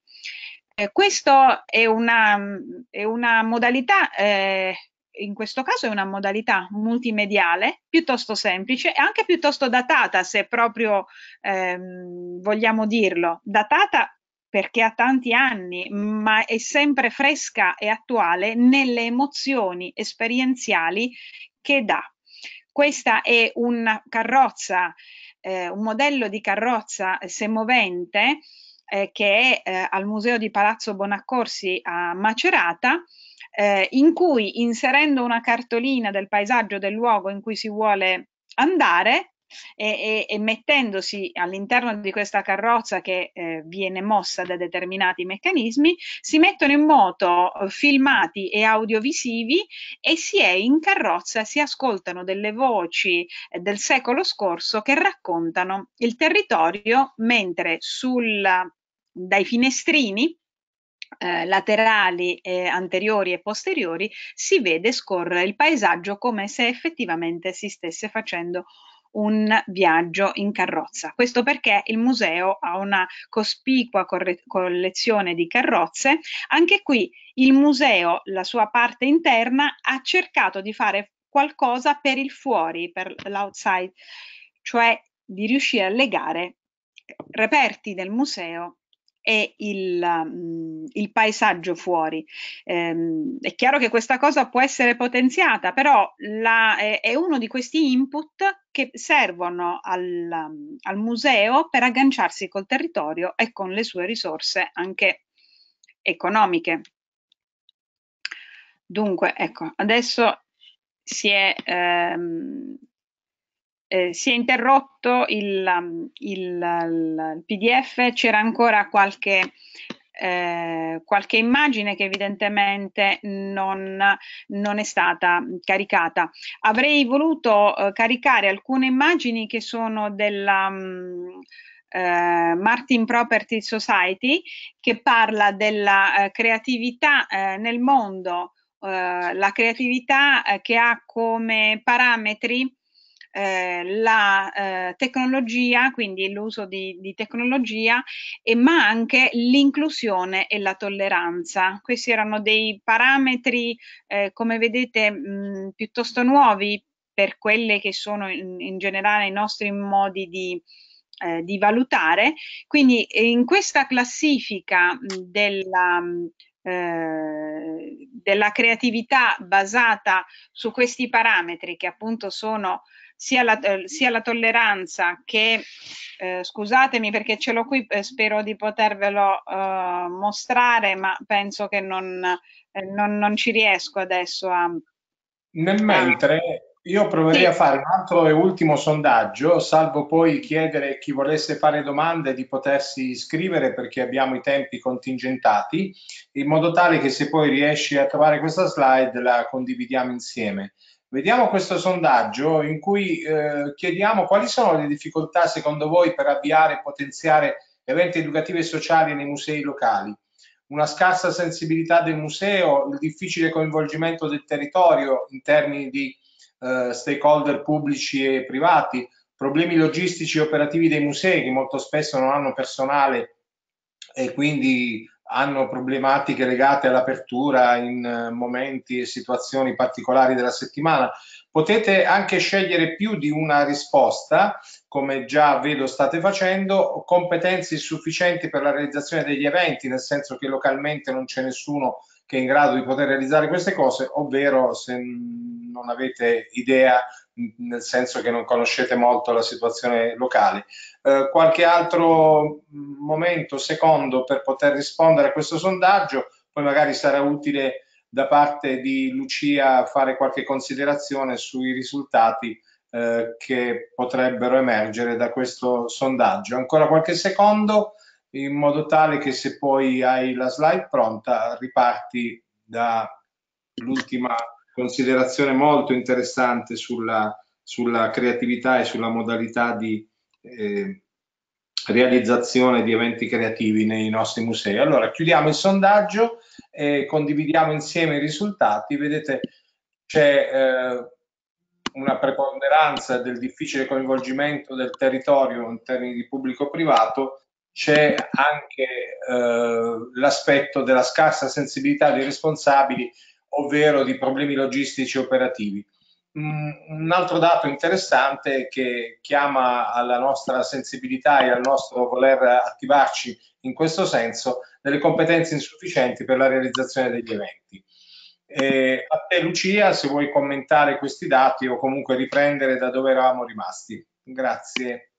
Eh, questa è, è una, modalità, eh, in questo caso è una modalità multimediale, piuttosto semplice e anche piuttosto datata, se proprio ehm, vogliamo dirlo, datata perché ha tanti anni, ma è sempre fresca e attuale nelle emozioni esperienziali che dà. Questa è una carrozza eh, un modello di carrozza semovente eh, che è eh, al Museo di Palazzo Bonaccorsi a Macerata, eh, in cui inserendo una cartolina del paesaggio del luogo in cui si vuole andare, e, e, e mettendosi all'interno di questa carrozza che eh, viene mossa da determinati meccanismi, si mettono in moto eh, filmati e audiovisivi e si è in carrozza, si ascoltano delle voci eh, del secolo scorso che raccontano il territorio mentre sulla, dai finestrini eh, laterali eh, anteriori e posteriori si vede scorrere il paesaggio come se effettivamente si stesse facendo un un viaggio in carrozza. Questo perché il museo ha una cospicua corre- collezione di carrozze. Anche qui il museo, la sua parte interna, ha cercato di fare qualcosa per il fuori, per l'outside, cioè di riuscire a legare reperti del museo e il, mm, il paesaggio fuori. Ehm, è chiaro che questa cosa può essere potenziata, però la, è, è, uno di questi input che servono al, mm, al museo per agganciarsi col territorio e con le sue risorse anche economiche. Dunque, ecco, adesso si è, ehm, eh, si è interrotto il, um, il, il PDF, c'era ancora qualche, eh, qualche immagine che evidentemente non, non, è stata caricata. Avrei voluto eh, caricare alcune immagini che sono della mm, eh, Martin Property Society che parla della eh, creatività eh, nel mondo, eh, la creatività che ha come parametri eh, la eh, tecnologia, quindi l'uso di, di tecnologia, e, ma anche l'inclusione e la tolleranza. Questi erano dei parametri, eh, come vedete, mh, piuttosto nuovi per quelle che sono in, in generale i nostri modi di, eh, di valutare. Quindi eh, in questa classifica della, eh, della creatività basata su questi parametri che appunto sono sia la, eh, sia la tolleranza che, eh, scusatemi perché ce l'ho qui, eh, spero di potervelo eh, mostrare, ma penso che non, eh, non, non ci riesco adesso a... Nel mentre io proverei sì. a fare un altro e ultimo sondaggio, salvo poi chiedere a chi volesse fare domande di potersi iscrivere perché abbiamo i tempi contingentati, in modo tale che se poi riesci a trovare questa slide la condividiamo insieme. Vediamo questo sondaggio in cui eh, chiediamo quali sono le difficoltà secondo voi per avviare e potenziare eventi educativi e sociali nei musei locali. Una scarsa sensibilità del museo, il difficile coinvolgimento del territorio in termini di eh, stakeholder pubblici e privati, problemi logistici e operativi dei musei che molto spesso non hanno personale e quindi hanno problematiche legate all'apertura in eh, momenti e situazioni particolari della settimana. Potete anche scegliere più di una risposta, come già vedo state facendo, competenze sufficienti per la realizzazione degli eventi, nel senso che localmente non c'è nessuno che è in grado di poter realizzare queste cose, ovvero se non avete idea nel senso che non conoscete molto la situazione locale. Eh, qualche altro momento, secondo, per poter rispondere a questo sondaggio, poi magari sarà utile da parte di Lucia fare qualche considerazione sui risultati eh, che potrebbero emergere da questo sondaggio. Ancora qualche secondo in modo tale che se poi hai la slide pronta riparti dall'ultima considerazione molto interessante sulla, sulla creatività e sulla modalità di eh, realizzazione di eventi creativi nei nostri musei. Allora, chiudiamo il sondaggio e condividiamo insieme i risultati. Vedete, c'è eh, una preponderanza del difficile coinvolgimento del territorio in termini di pubblico-privato, c'è anche eh, l'aspetto della scarsa sensibilità dei responsabili ovvero di problemi logistici operativi. Mm, un altro dato interessante che chiama alla nostra sensibilità e al nostro voler attivarci in questo senso delle competenze insufficienti per la realizzazione degli eventi. Eh, a te Lucia se vuoi commentare questi dati o comunque riprendere da dove eravamo rimasti. Grazie.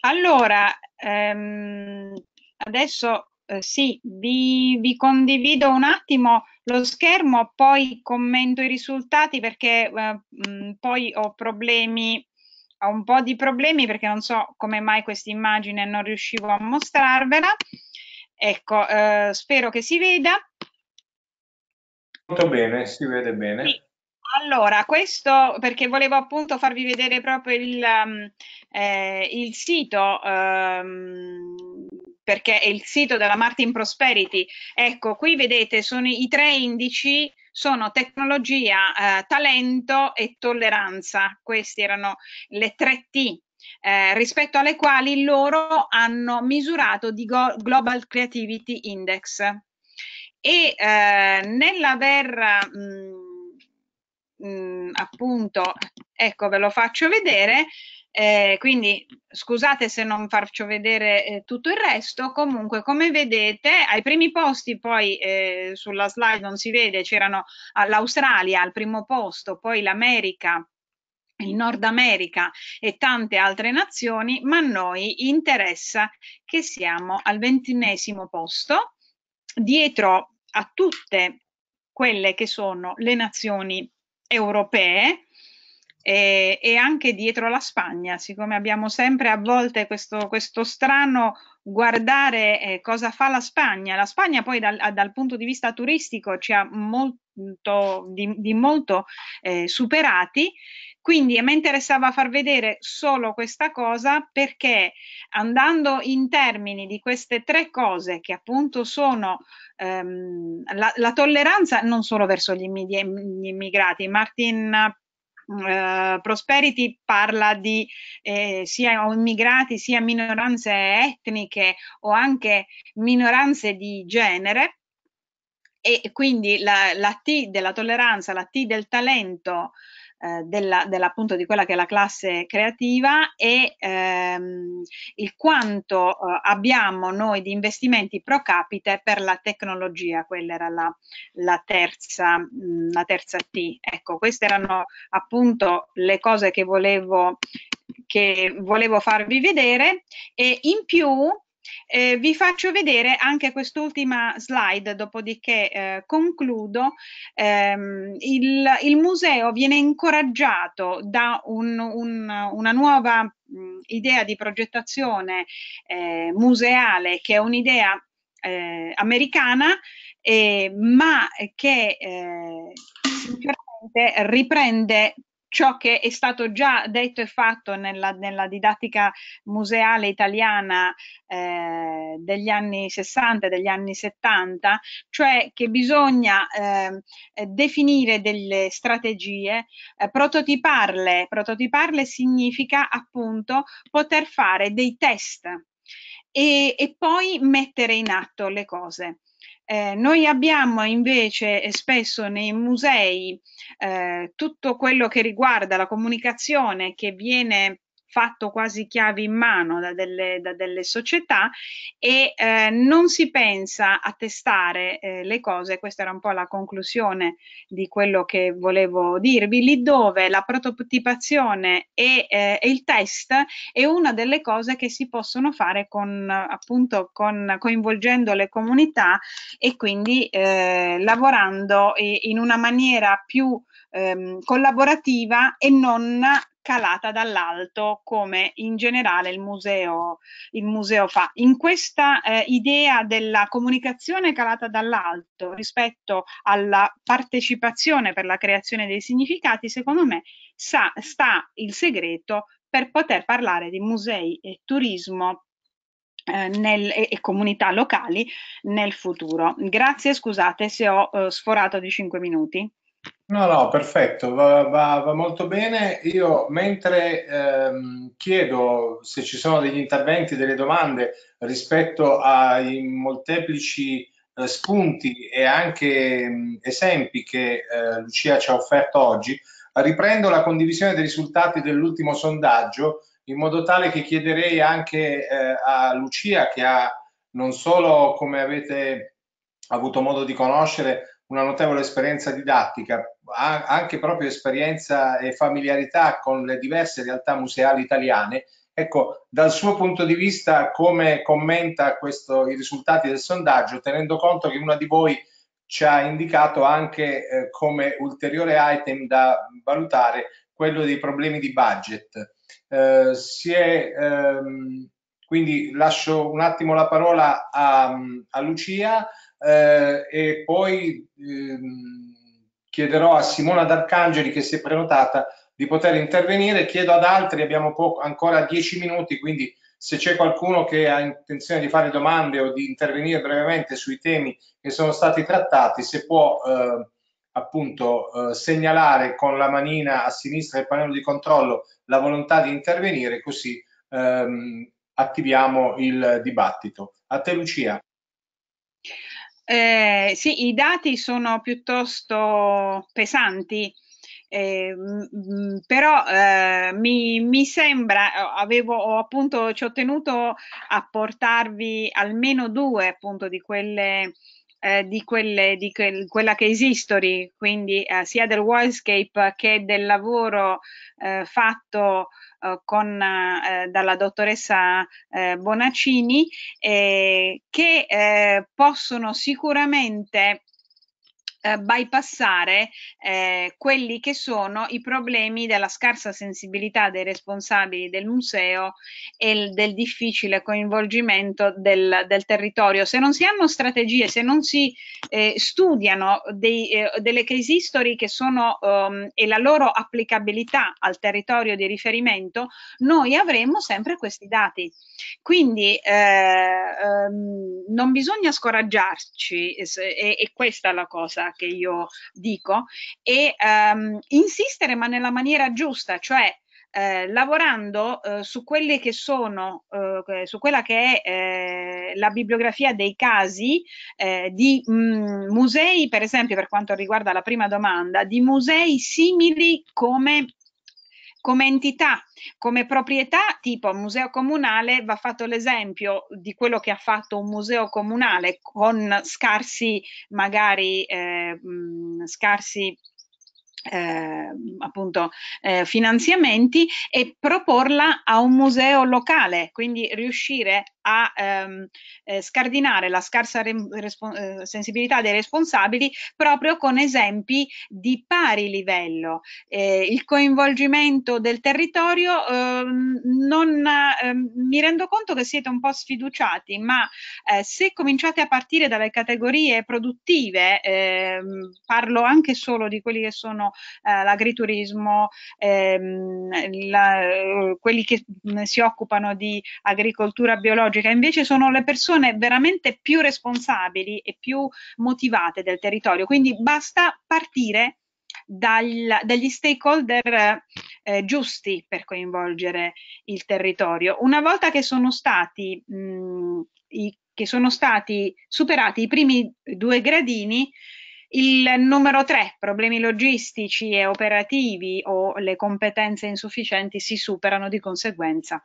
Allora, ehm, adesso eh, sì, vi, vi, condivido un attimo lo schermo, poi commento i risultati perché eh, mh, mm, poi ho problemi, ho un po' di problemi perché non so come mai questa immagine non riuscivo a mostrarvela. Ecco, eh, spero che si veda. Molto bene, si vede bene. Sì. Allora, questo perché volevo appunto farvi vedere proprio il, um, eh, il sito um, perché è il sito della Martin Prosperity. Ecco, qui vedete sono i tre indici sono tecnologia, eh, talento e tolleranza. Queste erano le tre T eh, rispetto alle quali loro hanno misurato di Go- Global Creativity Index. E eh, nell'aver mh, mm, mh, mm, appunto, ecco ve lo faccio vedere, eh, quindi scusate se non faccio vedere eh, tutto il resto, comunque come vedete ai primi posti poi eh, sulla slide non si vede, c'erano ah, l'Australia al primo posto, poi l'America, il Nord America e tante altre nazioni, ma a noi interessa che siamo al ventinesimo posto dietro a tutte quelle che sono le nazioni europee e, e, anche dietro la Spagna, siccome abbiamo sempre a volte questo, questo strano guardare eh, cosa fa la Spagna. La Spagna poi dal, dal punto di vista turistico ci ha molto, di, di molto eh, superati, quindi a me interessava far vedere solo questa cosa perché andando in termini di queste tre cose che appunto sono ehm, la, la, tolleranza non solo verso gli, immig- gli immigrati, Martin Ehm, Prosperity parla di eh, sia immigrati sia minoranze etniche o anche minoranze di genere e quindi la, la T della tolleranza, la T del talento eh, della, della, appunto di quella che è la classe creativa e ehm, il quanto eh, abbiamo noi di investimenti pro capite per la tecnologia, quella era la, la, terza, mm, la terza T. Ecco, queste erano appunto le cose che volevo che volevo farvi vedere e in più eh, vi faccio vedere anche quest'ultima slide, dopodiché eh, concludo. Ehm, il, il, museo viene incoraggiato da un, un, una nuova mh, idea di progettazione eh, museale che è un'idea eh, americana, eh, ma che eh, sinceramente riprende ciò che è stato già detto e fatto nella, nella didattica museale italiana eh, degli anni 60 e degli anni 70, cioè che bisogna eh, definire delle strategie, eh, prototiparle. Prototiparle significa appunto poter fare dei test e, e poi mettere in atto le cose. Eh, noi abbiamo invece spesso nei musei eh, tutto quello che riguarda la comunicazione che viene fatto quasi chiavi in mano da delle, da delle società e eh, non si pensa a testare eh, le cose, questa era un po' la conclusione di quello che volevo dirvi, lì dove la prototipazione e, eh, e il test è una delle cose che si possono fare con, appunto, con, coinvolgendo le comunità e quindi eh, lavorando in una maniera più ehm, collaborativa e non calata dall'alto come in generale il museo, il museo fa. In questa eh, idea della comunicazione calata dall'alto rispetto alla partecipazione per la creazione dei significati, secondo me sa, sta il segreto per poter parlare di musei e turismo eh, nel, e, e, comunità locali nel futuro. Grazie, scusate se ho eh, sforato di 5 minuti. No, no, perfetto, va, va- va molto bene. Io mentre ehm, chiedo se ci sono degli interventi, delle domande rispetto ai molteplici eh, spunti e anche mh, esempi che eh, Lucia ci ha offerto oggi, riprendo la condivisione dei risultati dell'ultimo sondaggio in modo tale che chiederei anche eh, a Lucia che ha non solo, come avete avuto modo di conoscere, una notevole esperienza didattica, anche proprio esperienza e familiarità con le diverse realtà museali italiane. Ecco, dal suo punto di vista, come commenta questo, i risultati del sondaggio, tenendo conto che una di voi ci ha indicato anche eh, come ulteriore item da valutare quello dei problemi di budget. Eh, si è, ehm, quindi lascio un attimo la parola a, a Lucia eh, e poi ehm, chiederò a Simona D'Arcangeli che si è prenotata di poter intervenire, chiedo ad altri, abbiamo poco, ancora dieci minuti, quindi se c'è qualcuno che ha intenzione di fare domande o di intervenire brevemente sui temi che sono stati trattati, se può eh, appunto eh, segnalare con la manina a sinistra del pannello di controllo la volontà di intervenire, così ehm, attiviamo il dibattito. A te Lucia. Eh, sì, i dati sono piuttosto pesanti. Eh, mm, però eh, mi, mi, sembra, eh, avevo appunto, ci ho tenuto a portarvi almeno due appunto di quelle eh, di, quelle, di quel, quella che è History, quindi eh, sia del Wildscape che del lavoro eh, fatto eh, con, eh, dalla dottoressa eh, Bonaccini che possono sicuramente eh, bypassare eh, quelli che sono i problemi della scarsa sensibilità dei responsabili del museo e il, del difficile coinvolgimento del, del, territorio. Se non si hanno strategie, se non si eh, studiano dei, eh, delle case history che sono ehm, e la loro applicabilità al territorio di riferimento, noi avremo sempre questi dati. Quindi eh, ehm, non bisogna scoraggiarci, e, e questa è la cosa che io dico, e ehm, insistere ma nella maniera giusta, cioè eh, lavorando eh, su quelle che sono, eh, su quella che è eh, la bibliografia dei casi eh, di mh, mm, musei, per esempio per quanto riguarda la prima domanda, di musei simili come come entità, come proprietà, tipo museo comunale, va fatto l'esempio di quello che ha fatto un museo comunale con scarsi, magari eh, mh, scarsi eh, appunto eh, finanziamenti e proporla a un museo locale, quindi riuscire a ehm, eh, scardinare la scarsa eh, sensibilità dei responsabili proprio con esempi di pari livello. Eh, il coinvolgimento del territorio ehm, non, ehm, mi rendo conto che siete un po' sfiduciati, ma eh, se cominciate a partire dalle categorie produttive, ehm, parlo anche solo di quelli che sono eh, l'agriturismo, ehm, la, eh, quelli che si occupano di agricoltura biologica, invece sono le persone veramente più responsabili e più motivate del territorio. Quindi basta partire dal, dagli stakeholder eh, giusti per coinvolgere il territorio. Una volta che sono stati mh, i, che sono stati superati i primi due gradini, il numero tre, problemi logistici e operativi o le competenze insufficienti si superano di conseguenza.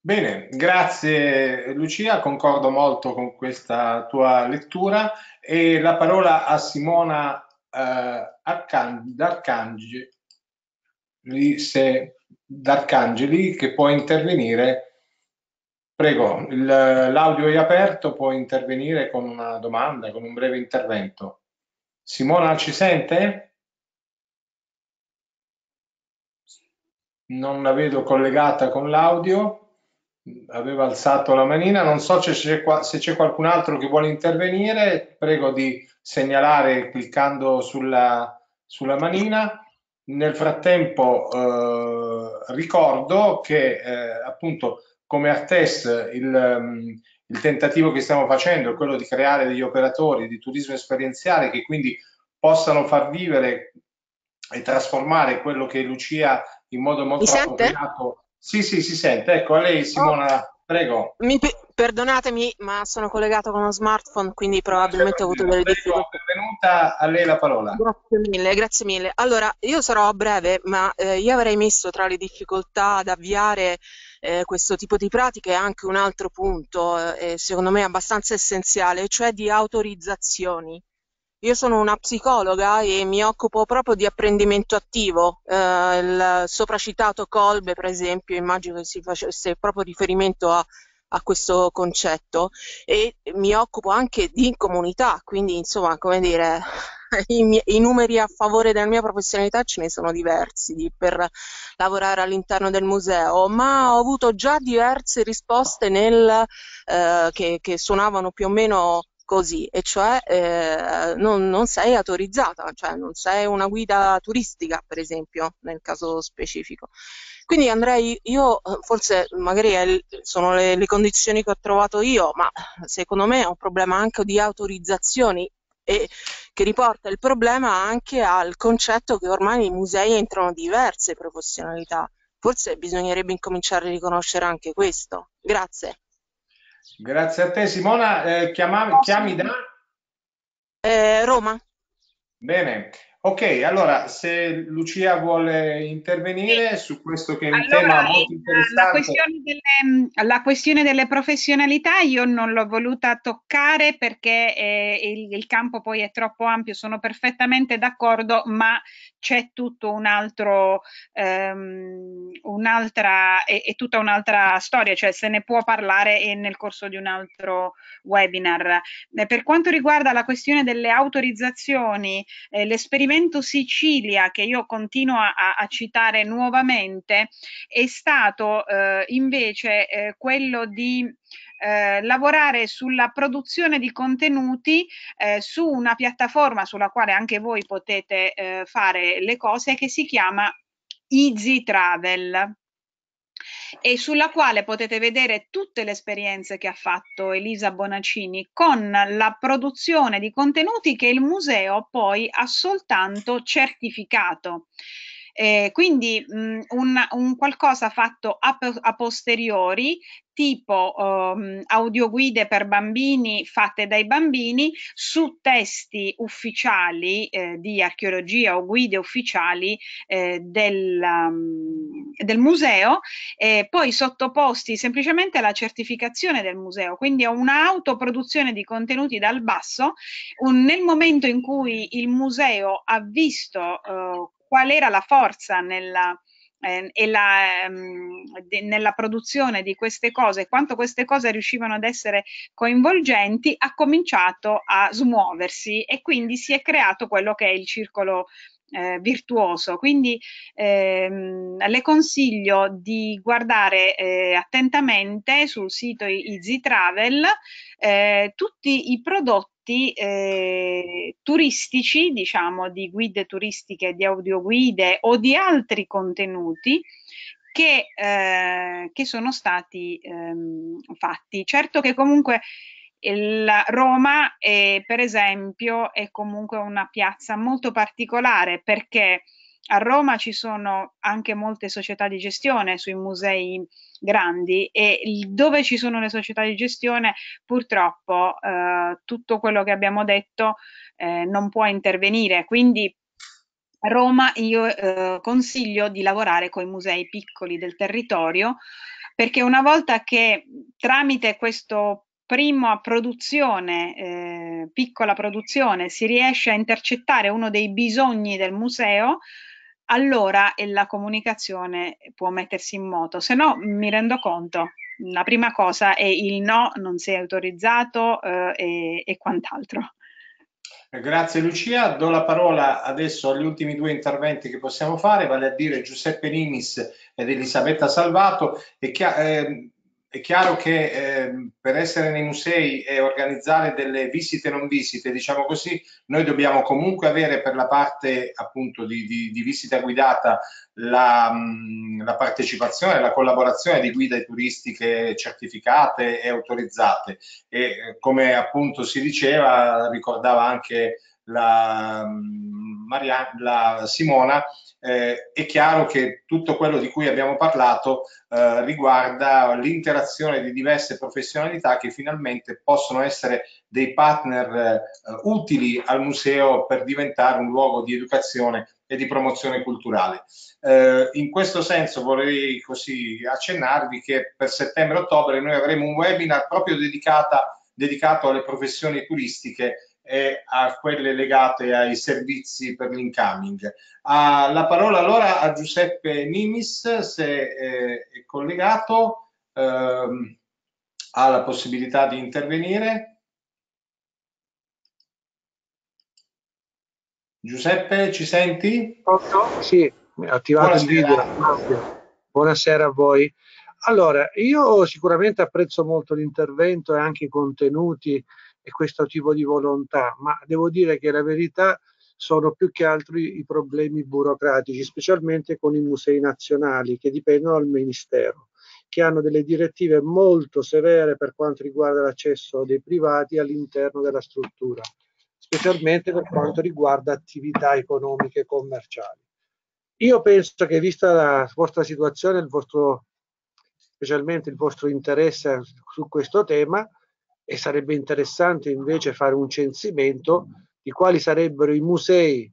Bene, grazie Lucia, concordo molto con questa tua lettura e la parola a Simona eh, D'Arcangeli, D'Arcangeli che può intervenire Prego, l'audio è aperto, può intervenire con una domanda, con un breve intervento. Simona ci sente? Non la vedo collegata con l'audio, aveva alzato la manina, non so se c'è, qualcun altro che vuole intervenire, prego di segnalare cliccando sulla, sulla manina. Nel frattempo eh, ricordo che eh, appunto come Artes il, um, il tentativo che stiamo facendo è quello di creare degli operatori di turismo esperienziale che quindi possano far vivere e trasformare quello che Lucia in modo molto mi appropriato. Sente? Sì, sì, si sente. Ecco, a lei Simona, oh. prego. Mi, perdonatemi, ma sono collegato con lo smartphone, quindi probabilmente ho avuto delle difficoltà benvenuta, a lei la parola. Grazie mille, grazie mille. Allora, io sarò breve, ma eh, io avrei messo tra le difficoltà ad avviare eh, questo tipo di pratiche anche un altro punto, eh, secondo me abbastanza essenziale, cioè di autorizzazioni. Io sono una psicologa e mi occupo proprio di apprendimento attivo. Eh, il sopracitato Colbe, per esempio, immagino che si facesse proprio riferimento a a questo concetto e mi occupo anche di comunità, quindi insomma, come dire, i, miei, i, numeri a favore della mia professionalità ce ne sono diversi di, per lavorare all'interno del museo, ma ho avuto già diverse risposte nel, eh, che, che suonavano più o meno così, e cioè eh, non, non, sei autorizzata, cioè non sei una guida turistica, per esempio, nel caso specifico. Quindi andrei io, eh, forse magari è, sono le, le condizioni che ho trovato io, ma secondo me è un problema anche di autorizzazioni e che riporta il problema anche al concetto che ormai nei musei entrano diverse professionalità. Forse bisognerebbe incominciare a riconoscere anche questo. Grazie. Grazie a te Simona, eh, chiama, chiami da? Eh, Roma. Bene, Ok, allora se Lucia vuole intervenire su questo che è un allora, tema molto eh, interessante. La questione, delle, mm, la questione, delle, professionalità io non l'ho voluta toccare perché eh, il, il, campo poi è troppo ampio, sono perfettamente d'accordo, ma c'è tutto un altro, um, un'altra, è, è, tutta un'altra storia, cioè se ne può parlare nel corso di un altro webinar. Eh, per quanto riguarda la questione delle autorizzazioni, eh, l'esperimento Sicilia, che io continuo a, a citare nuovamente, è stato eh, invece eh, quello di eh, lavorare sulla produzione di contenuti eh, su una piattaforma sulla quale anche voi potete eh, fare le cose che si chiama Easy Travel e sulla quale potete vedere tutte le esperienze che ha fatto Elisa Bonaccini con la produzione di contenuti che il museo poi ha soltanto certificato. Eh, quindi mh, mm, un, un, qualcosa fatto a, a posteriori tipo um, audioguide per bambini fatte dai bambini su testi ufficiali eh, di archeologia o guide ufficiali eh, del, um, del, museo, e poi sottoposti semplicemente alla certificazione del museo. Quindi è un'autoproduzione di contenuti dal basso. Un, nel momento in cui il museo ha visto eh, qual era la forza nella, eh, e la, mh, ehm, de, nella produzione di queste cose, quanto queste cose riuscivano ad essere coinvolgenti, ha cominciato a smuoversi e quindi si è creato quello che è il circolo eh, virtuoso. Quindi ehm, le consiglio di guardare eh, attentamente sul sito Easy Travel eh, tutti i prodotti eh, turistici, diciamo di guide turistiche, di audioguide o di altri contenuti che, eh, che sono stati ehm, fatti. Certo che comunque la Roma, è, per esempio, è comunque una piazza molto particolare perché a Roma ci sono anche molte società di gestione sui musei grandi e dove ci sono le società di gestione purtroppo eh, tutto quello che abbiamo detto eh, non può intervenire. Quindi a Roma io eh, consiglio di lavorare con i musei piccoli del territorio perché una volta che tramite questo prima produzione, eh, piccola produzione, si riesce a intercettare uno dei bisogni del museo, allora la comunicazione può mettersi in moto, se no mi rendo conto. La prima cosa è il no, non sei autorizzato eh, e, e quant'altro. Eh, grazie Lucia, do la parola adesso agli ultimi due interventi che possiamo fare, vale a dire Giuseppe Nimis ed Elisabetta Salvato, e che, eh, è chiaro che eh, per essere nei musei e organizzare delle visite non visite, diciamo così, noi dobbiamo comunque avere per la parte appunto di, di, di visita guidata la, mh, la, partecipazione, la collaborazione di guide turistiche certificate e autorizzate. E come appunto si diceva, ricordava anche la, mh, Maria, la Simona, eh, è chiaro che tutto quello di cui abbiamo parlato eh, riguarda l'interazione di diverse professionalità che finalmente possono essere dei partner eh, utili al museo per diventare un luogo di educazione e di promozione culturale. Eh, in questo senso vorrei così accennarvi che per settembre-ottobre noi avremo un webinar proprio dedicato alle professioni turistiche e a quelle legate ai servizi per l'incoming. Ah, la parola allora a Giuseppe Nimis, se eh, è collegato, ehm, ha la possibilità di intervenire. Giuseppe, ci senti? Pronto? Sì, attivato Buonasera. il video. Buonasera a voi. Allora, io sicuramente apprezzo molto l'intervento e anche i contenuti e questo tipo di volontà, ma devo dire che la verità sono più che altro i problemi burocratici, specialmente con i musei nazionali che dipendono dal Ministero, che hanno delle direttive molto severe per quanto riguarda l'accesso dei privati all'interno della struttura, specialmente per quanto riguarda attività economiche e commerciali. Io penso che vista la vostra situazione, il vostro, specialmente il vostro interesse su questo tema, e sarebbe interessante invece fare un censimento di quali sarebbero i musei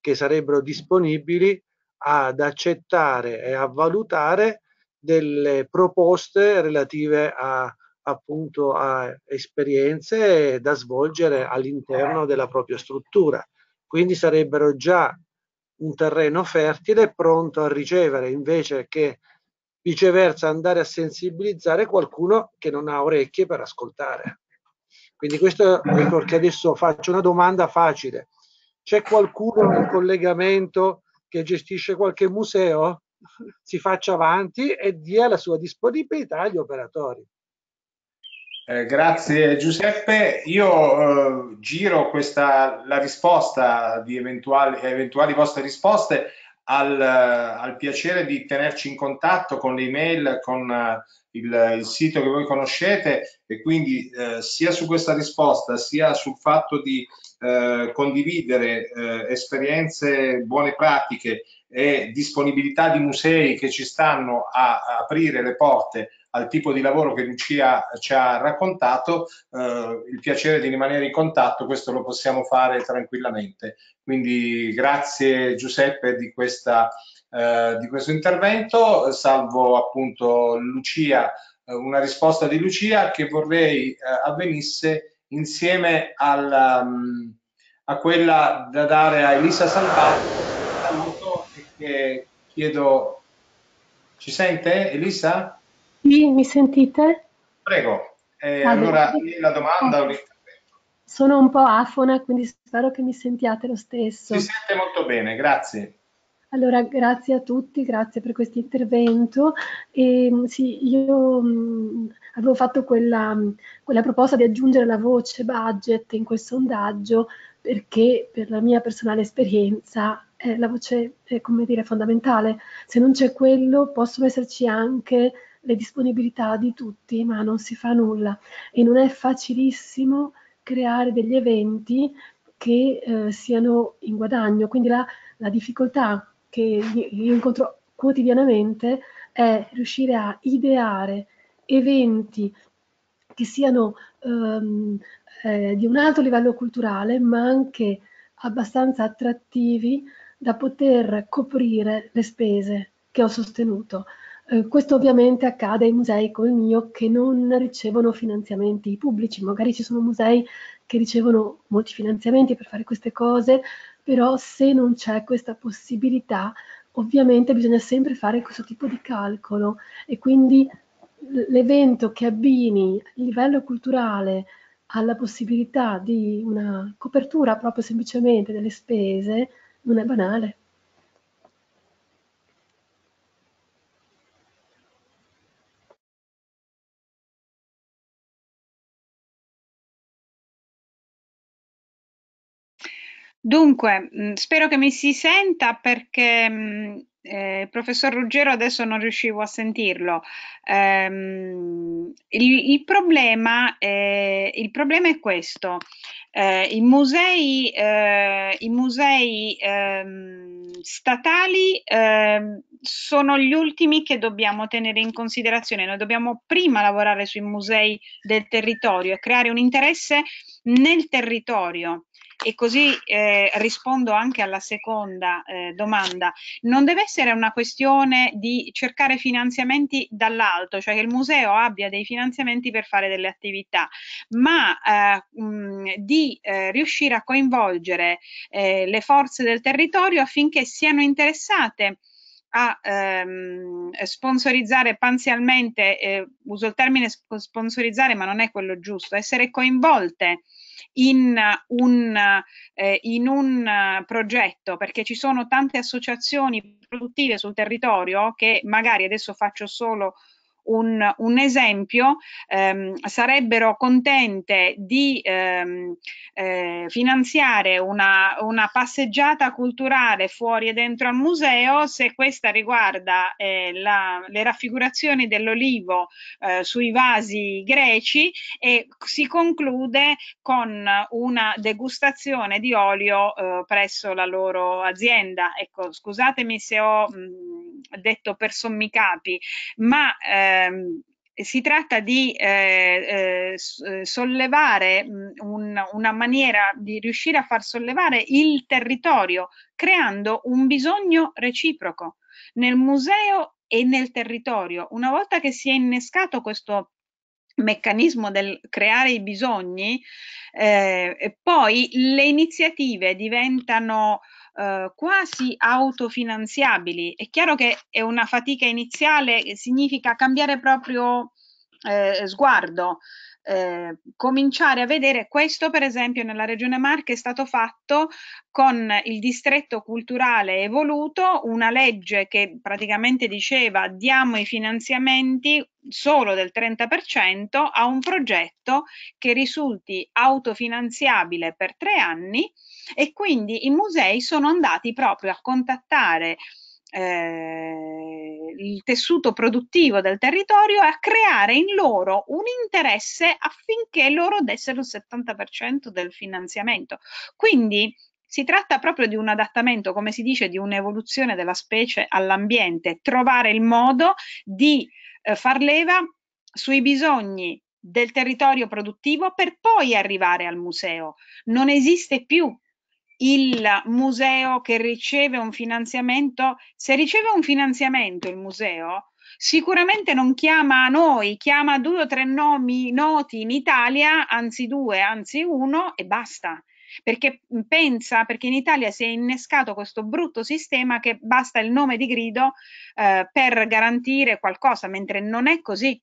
che sarebbero disponibili ad accettare e a valutare delle proposte relative a appunto a esperienze da svolgere all'interno della propria struttura. Quindi sarebbero già un terreno fertile pronto a ricevere invece che viceversa andare a sensibilizzare qualcuno che non ha orecchie per ascoltare. Quindi questo è perché adesso faccio una domanda facile. C'è qualcuno nel collegamento che gestisce qualche museo? Si faccia avanti e dia la sua disponibilità agli operatori. Eh, grazie Giuseppe, io eh, giro questa, la risposta di eventuali, eventuali vostre risposte al, al, piacere di tenerci in contatto con le email, con eh, il, il sito che voi conoscete e quindi eh, sia su questa risposta sia sul fatto di eh, condividere eh, esperienze, buone pratiche e disponibilità di musei che ci stanno a, aprire le porte al tipo di lavoro che Lucia ci ha raccontato, eh, il piacere di rimanere in contatto, questo lo possiamo fare tranquillamente. Quindi grazie Giuseppe di, questa, eh, di questo intervento, salvo appunto Lucia, eh, una risposta di Lucia che vorrei eh, avvenisse insieme alla, mm, a quella da dare a Elisa Salvato eh, chiedo, ci sente Elisa? Sì, mi sentite? Prego, eh, ah, allora, la domanda o l'intervento. Sono un po' afona, quindi spero che mi sentiate lo stesso. Si sente molto bene, grazie. Allora, grazie a tutti, grazie per questo intervento. Ehm, sì, io mh, mm, avevo fatto quella, mm, quella, proposta di aggiungere la voce budget in quel sondaggio perché per la mia personale esperienza eh, la voce è eh, come dire, fondamentale. Se non c'è quello, possono esserci anche le disponibilità di tutti, ma non si fa nulla. E non è facilissimo creare degli eventi che eh, siano in guadagno. Quindi la, la difficoltà che io incontro quotidianamente è riuscire a ideare eventi che siano ehm, eh, di un alto livello culturale, ma anche abbastanza attrattivi da poter coprire le spese che ho sostenuto. Eh, questo ovviamente accade ai musei come il mio che non ricevono finanziamenti pubblici, magari ci sono musei che ricevono molti finanziamenti per fare queste cose, però se non c'è questa possibilità ovviamente bisogna sempre fare questo tipo di calcolo e quindi l'evento che abbini il livello culturale alla possibilità di una copertura proprio semplicemente delle spese non è banale. Dunque, mm, spero che mi si senta perché mm, eh, il professor Ruggero adesso non riuscivo a sentirlo. Ehm, il, il, problema è, il problema è questo. Eh, I musei, eh, i musei ehm, statali ehm, sono gli ultimi che dobbiamo tenere in considerazione. Noi dobbiamo prima lavorare sui musei del territorio e creare un interesse nel territorio e così eh, rispondo anche alla seconda eh, domanda, non deve essere una questione di cercare finanziamenti dall'alto, cioè che il museo abbia dei finanziamenti per fare delle attività, ma eh, mh, di eh, riuscire a coinvolgere eh, le forze del territorio affinché siano interessate a ehm, sponsorizzare parzialmente, eh, uso il termine sponsorizzare ma non è quello giusto, essere coinvolte in un, eh, in un eh, progetto, perché ci sono tante associazioni produttive sul territorio che magari adesso faccio solo un, un esempio, ehm, sarebbero contente di ehm, eh, finanziare una, una, passeggiata culturale fuori e dentro al museo se questa riguarda eh, la, le raffigurazioni dell'olivo eh, sui vasi greci e si conclude con una degustazione di olio eh, presso la loro azienda. Ecco, scusatemi se ho... Mh, mm, detto per sommi capi, ma ehm, si tratta di eh, eh, eh sollevare un, una maniera di riuscire a far sollevare il territorio creando un bisogno reciproco nel museo e nel territorio. Una volta che si è innescato questo meccanismo del creare i bisogni, eh, poi le iniziative diventano eh, quasi autofinanziabili. È chiaro che è una fatica iniziale, significa cambiare proprio eh, sguardo, eh, cominciare a vedere questo per esempio nella regione Marche è stato fatto con il distretto culturale evoluto, una legge che praticamente diceva diamo i finanziamenti solo del 30% a un progetto che risulti autofinanziabile per tre anni e quindi i musei sono andati proprio a contattare eh, il tessuto produttivo del territorio e a creare in loro un interesse affinché loro dessero il 70% del finanziamento. Quindi si tratta proprio di un adattamento, come si dice, di un'evoluzione della specie all'ambiente, trovare il modo di eh, far leva sui bisogni del territorio produttivo per poi arrivare al museo. Non esiste più il museo che riceve un finanziamento, se riceve un finanziamento il museo, sicuramente non chiama noi, chiama due o tre nomi noti in Italia, anzi due, anzi uno e basta. Perché pensa, perché in Italia si è innescato questo brutto sistema che basta il nome di grido eh, per garantire qualcosa, mentre non è così.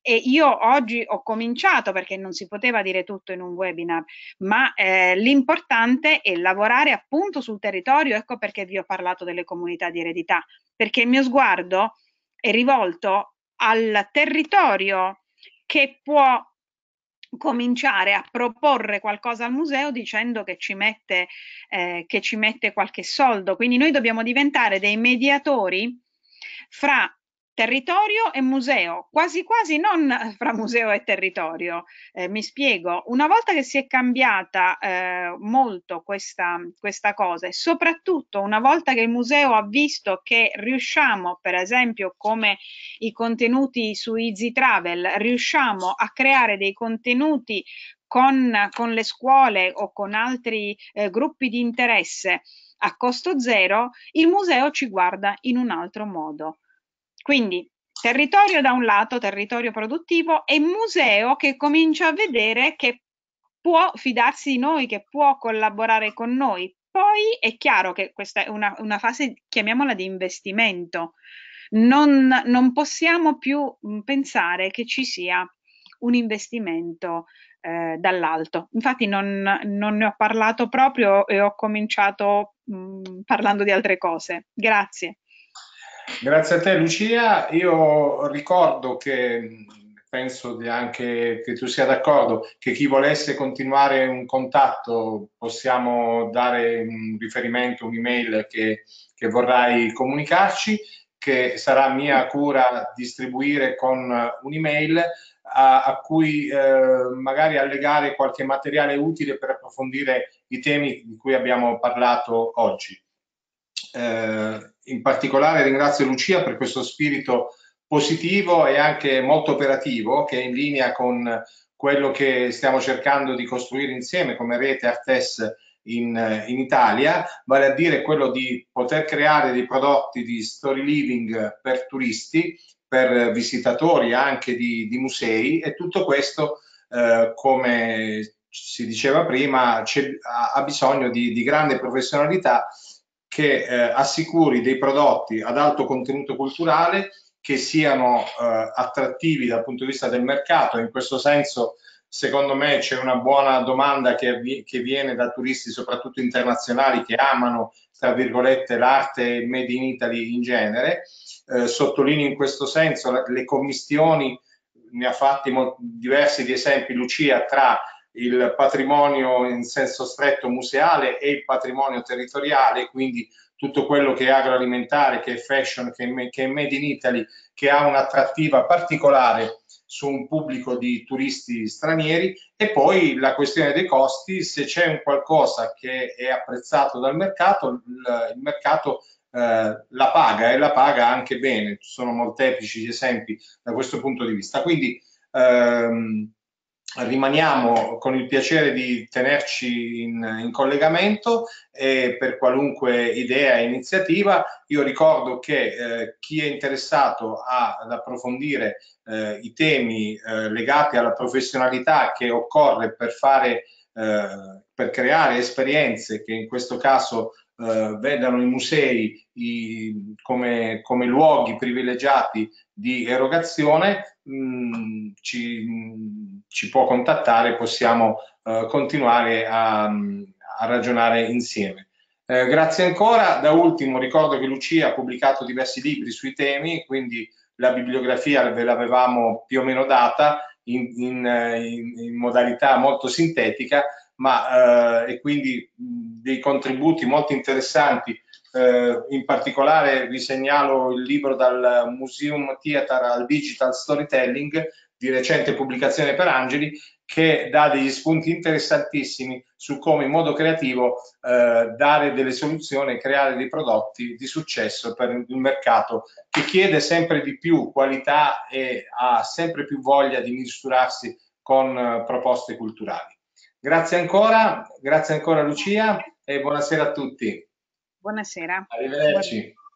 E io oggi ho cominciato perché non si poteva dire tutto in un webinar, ma eh, l'importante è lavorare appunto sul territorio, ecco perché vi ho parlato delle comunità di eredità, perché il mio sguardo è rivolto al territorio che può cominciare a proporre qualcosa al museo dicendo che ci mette, eh, che ci mette qualche soldo. Quindi noi dobbiamo diventare dei mediatori fra territorio e museo, quasi quasi non fra museo e territorio. Eh, mi spiego, una volta che si è cambiata eh, molto questa, questa cosa e soprattutto una volta che il museo ha visto che riusciamo, per esempio come i contenuti su Easy Travel, riusciamo a creare dei contenuti con, con le scuole o con altri eh, gruppi di interesse a costo zero, il museo ci guarda in un altro modo quindi territorio da un lato, territorio produttivo e museo che comincia a vedere che può fidarsi di noi, che può collaborare con noi. Poi è chiaro che questa è una, una fase, chiamiamola di investimento. Non, non, possiamo più mm, pensare che ci sia un investimento eh, dall'alto. Infatti non, non, ne ho parlato proprio e ho cominciato mh, mm, parlando di altre cose. Grazie. Grazie a te Lucia, io ricordo che penso anche che tu sia d'accordo che chi volesse continuare un contatto possiamo dare un riferimento, un'email che, che vorrai comunicarci che sarà mia cura distribuire con un'email a, a cui eh, magari allegare qualche materiale utile per approfondire i temi di cui abbiamo parlato oggi. Eh, in particolare ringrazio Lucia per questo spirito positivo e anche molto operativo che è in linea con quello che stiamo cercando di costruire insieme come rete Artes in, eh, in Italia, vale a dire quello di poter creare dei prodotti di story living per turisti, per visitatori anche di, di musei e tutto questo, eh, come si diceva prima, ha bisogno di, di grande professionalità che eh, assicuri dei prodotti ad alto contenuto culturale che siano eh, attrattivi dal punto di vista del mercato. In questo senso, secondo me, c'è una buona domanda che, che viene da turisti, soprattutto internazionali, che amano, tra virgolette, l'arte made in Italy in genere. Eh, sottolineo in questo senso le commissioni, ne ha fatti diversi di esempi Lucia, tra il patrimonio in senso stretto museale e il patrimonio territoriale, quindi tutto quello che è agroalimentare, che è fashion, che è, made in Italy, che ha un'attrattiva particolare su un pubblico di turisti stranieri e poi la questione dei costi, se c'è un qualcosa che è apprezzato dal mercato, il mercato eh, la paga e la paga anche bene, ci sono molteplici esempi da questo punto di vista. Quindi ehm, rimaniamo con il piacere di tenerci in, in, collegamento e per qualunque idea e iniziativa io ricordo che eh, chi è interessato a, ad approfondire eh, i temi eh, legati alla professionalità che occorre per fare eh, per creare esperienze che in questo caso eh, vedano i musei i, come, come, luoghi privilegiati di erogazione, mh, mm, ci, mh, mm, ci, può contattare, possiamo eh, continuare a, a, ragionare insieme. Eh, grazie ancora. Da ultimo ricordo che Lucia ha pubblicato diversi libri sui temi, quindi la bibliografia ve l'avevamo più o meno data in, in, eh, in modalità molto sintetica ma, eh, e quindi mh, dei contributi molto interessanti. Eh, in particolare vi segnalo il libro dal Museum Theater al Digital Storytelling di recente pubblicazione per Angeli che dà degli spunti interessantissimi su come in modo creativo eh, dare delle soluzioni e creare dei prodotti di successo per il mercato che chiede sempre di più qualità e ha sempre più voglia di misurarsi con eh, proposte culturali. Grazie ancora, grazie ancora Lucia e buonasera a tutti. Buonasera. Arrivederci. Buonasera.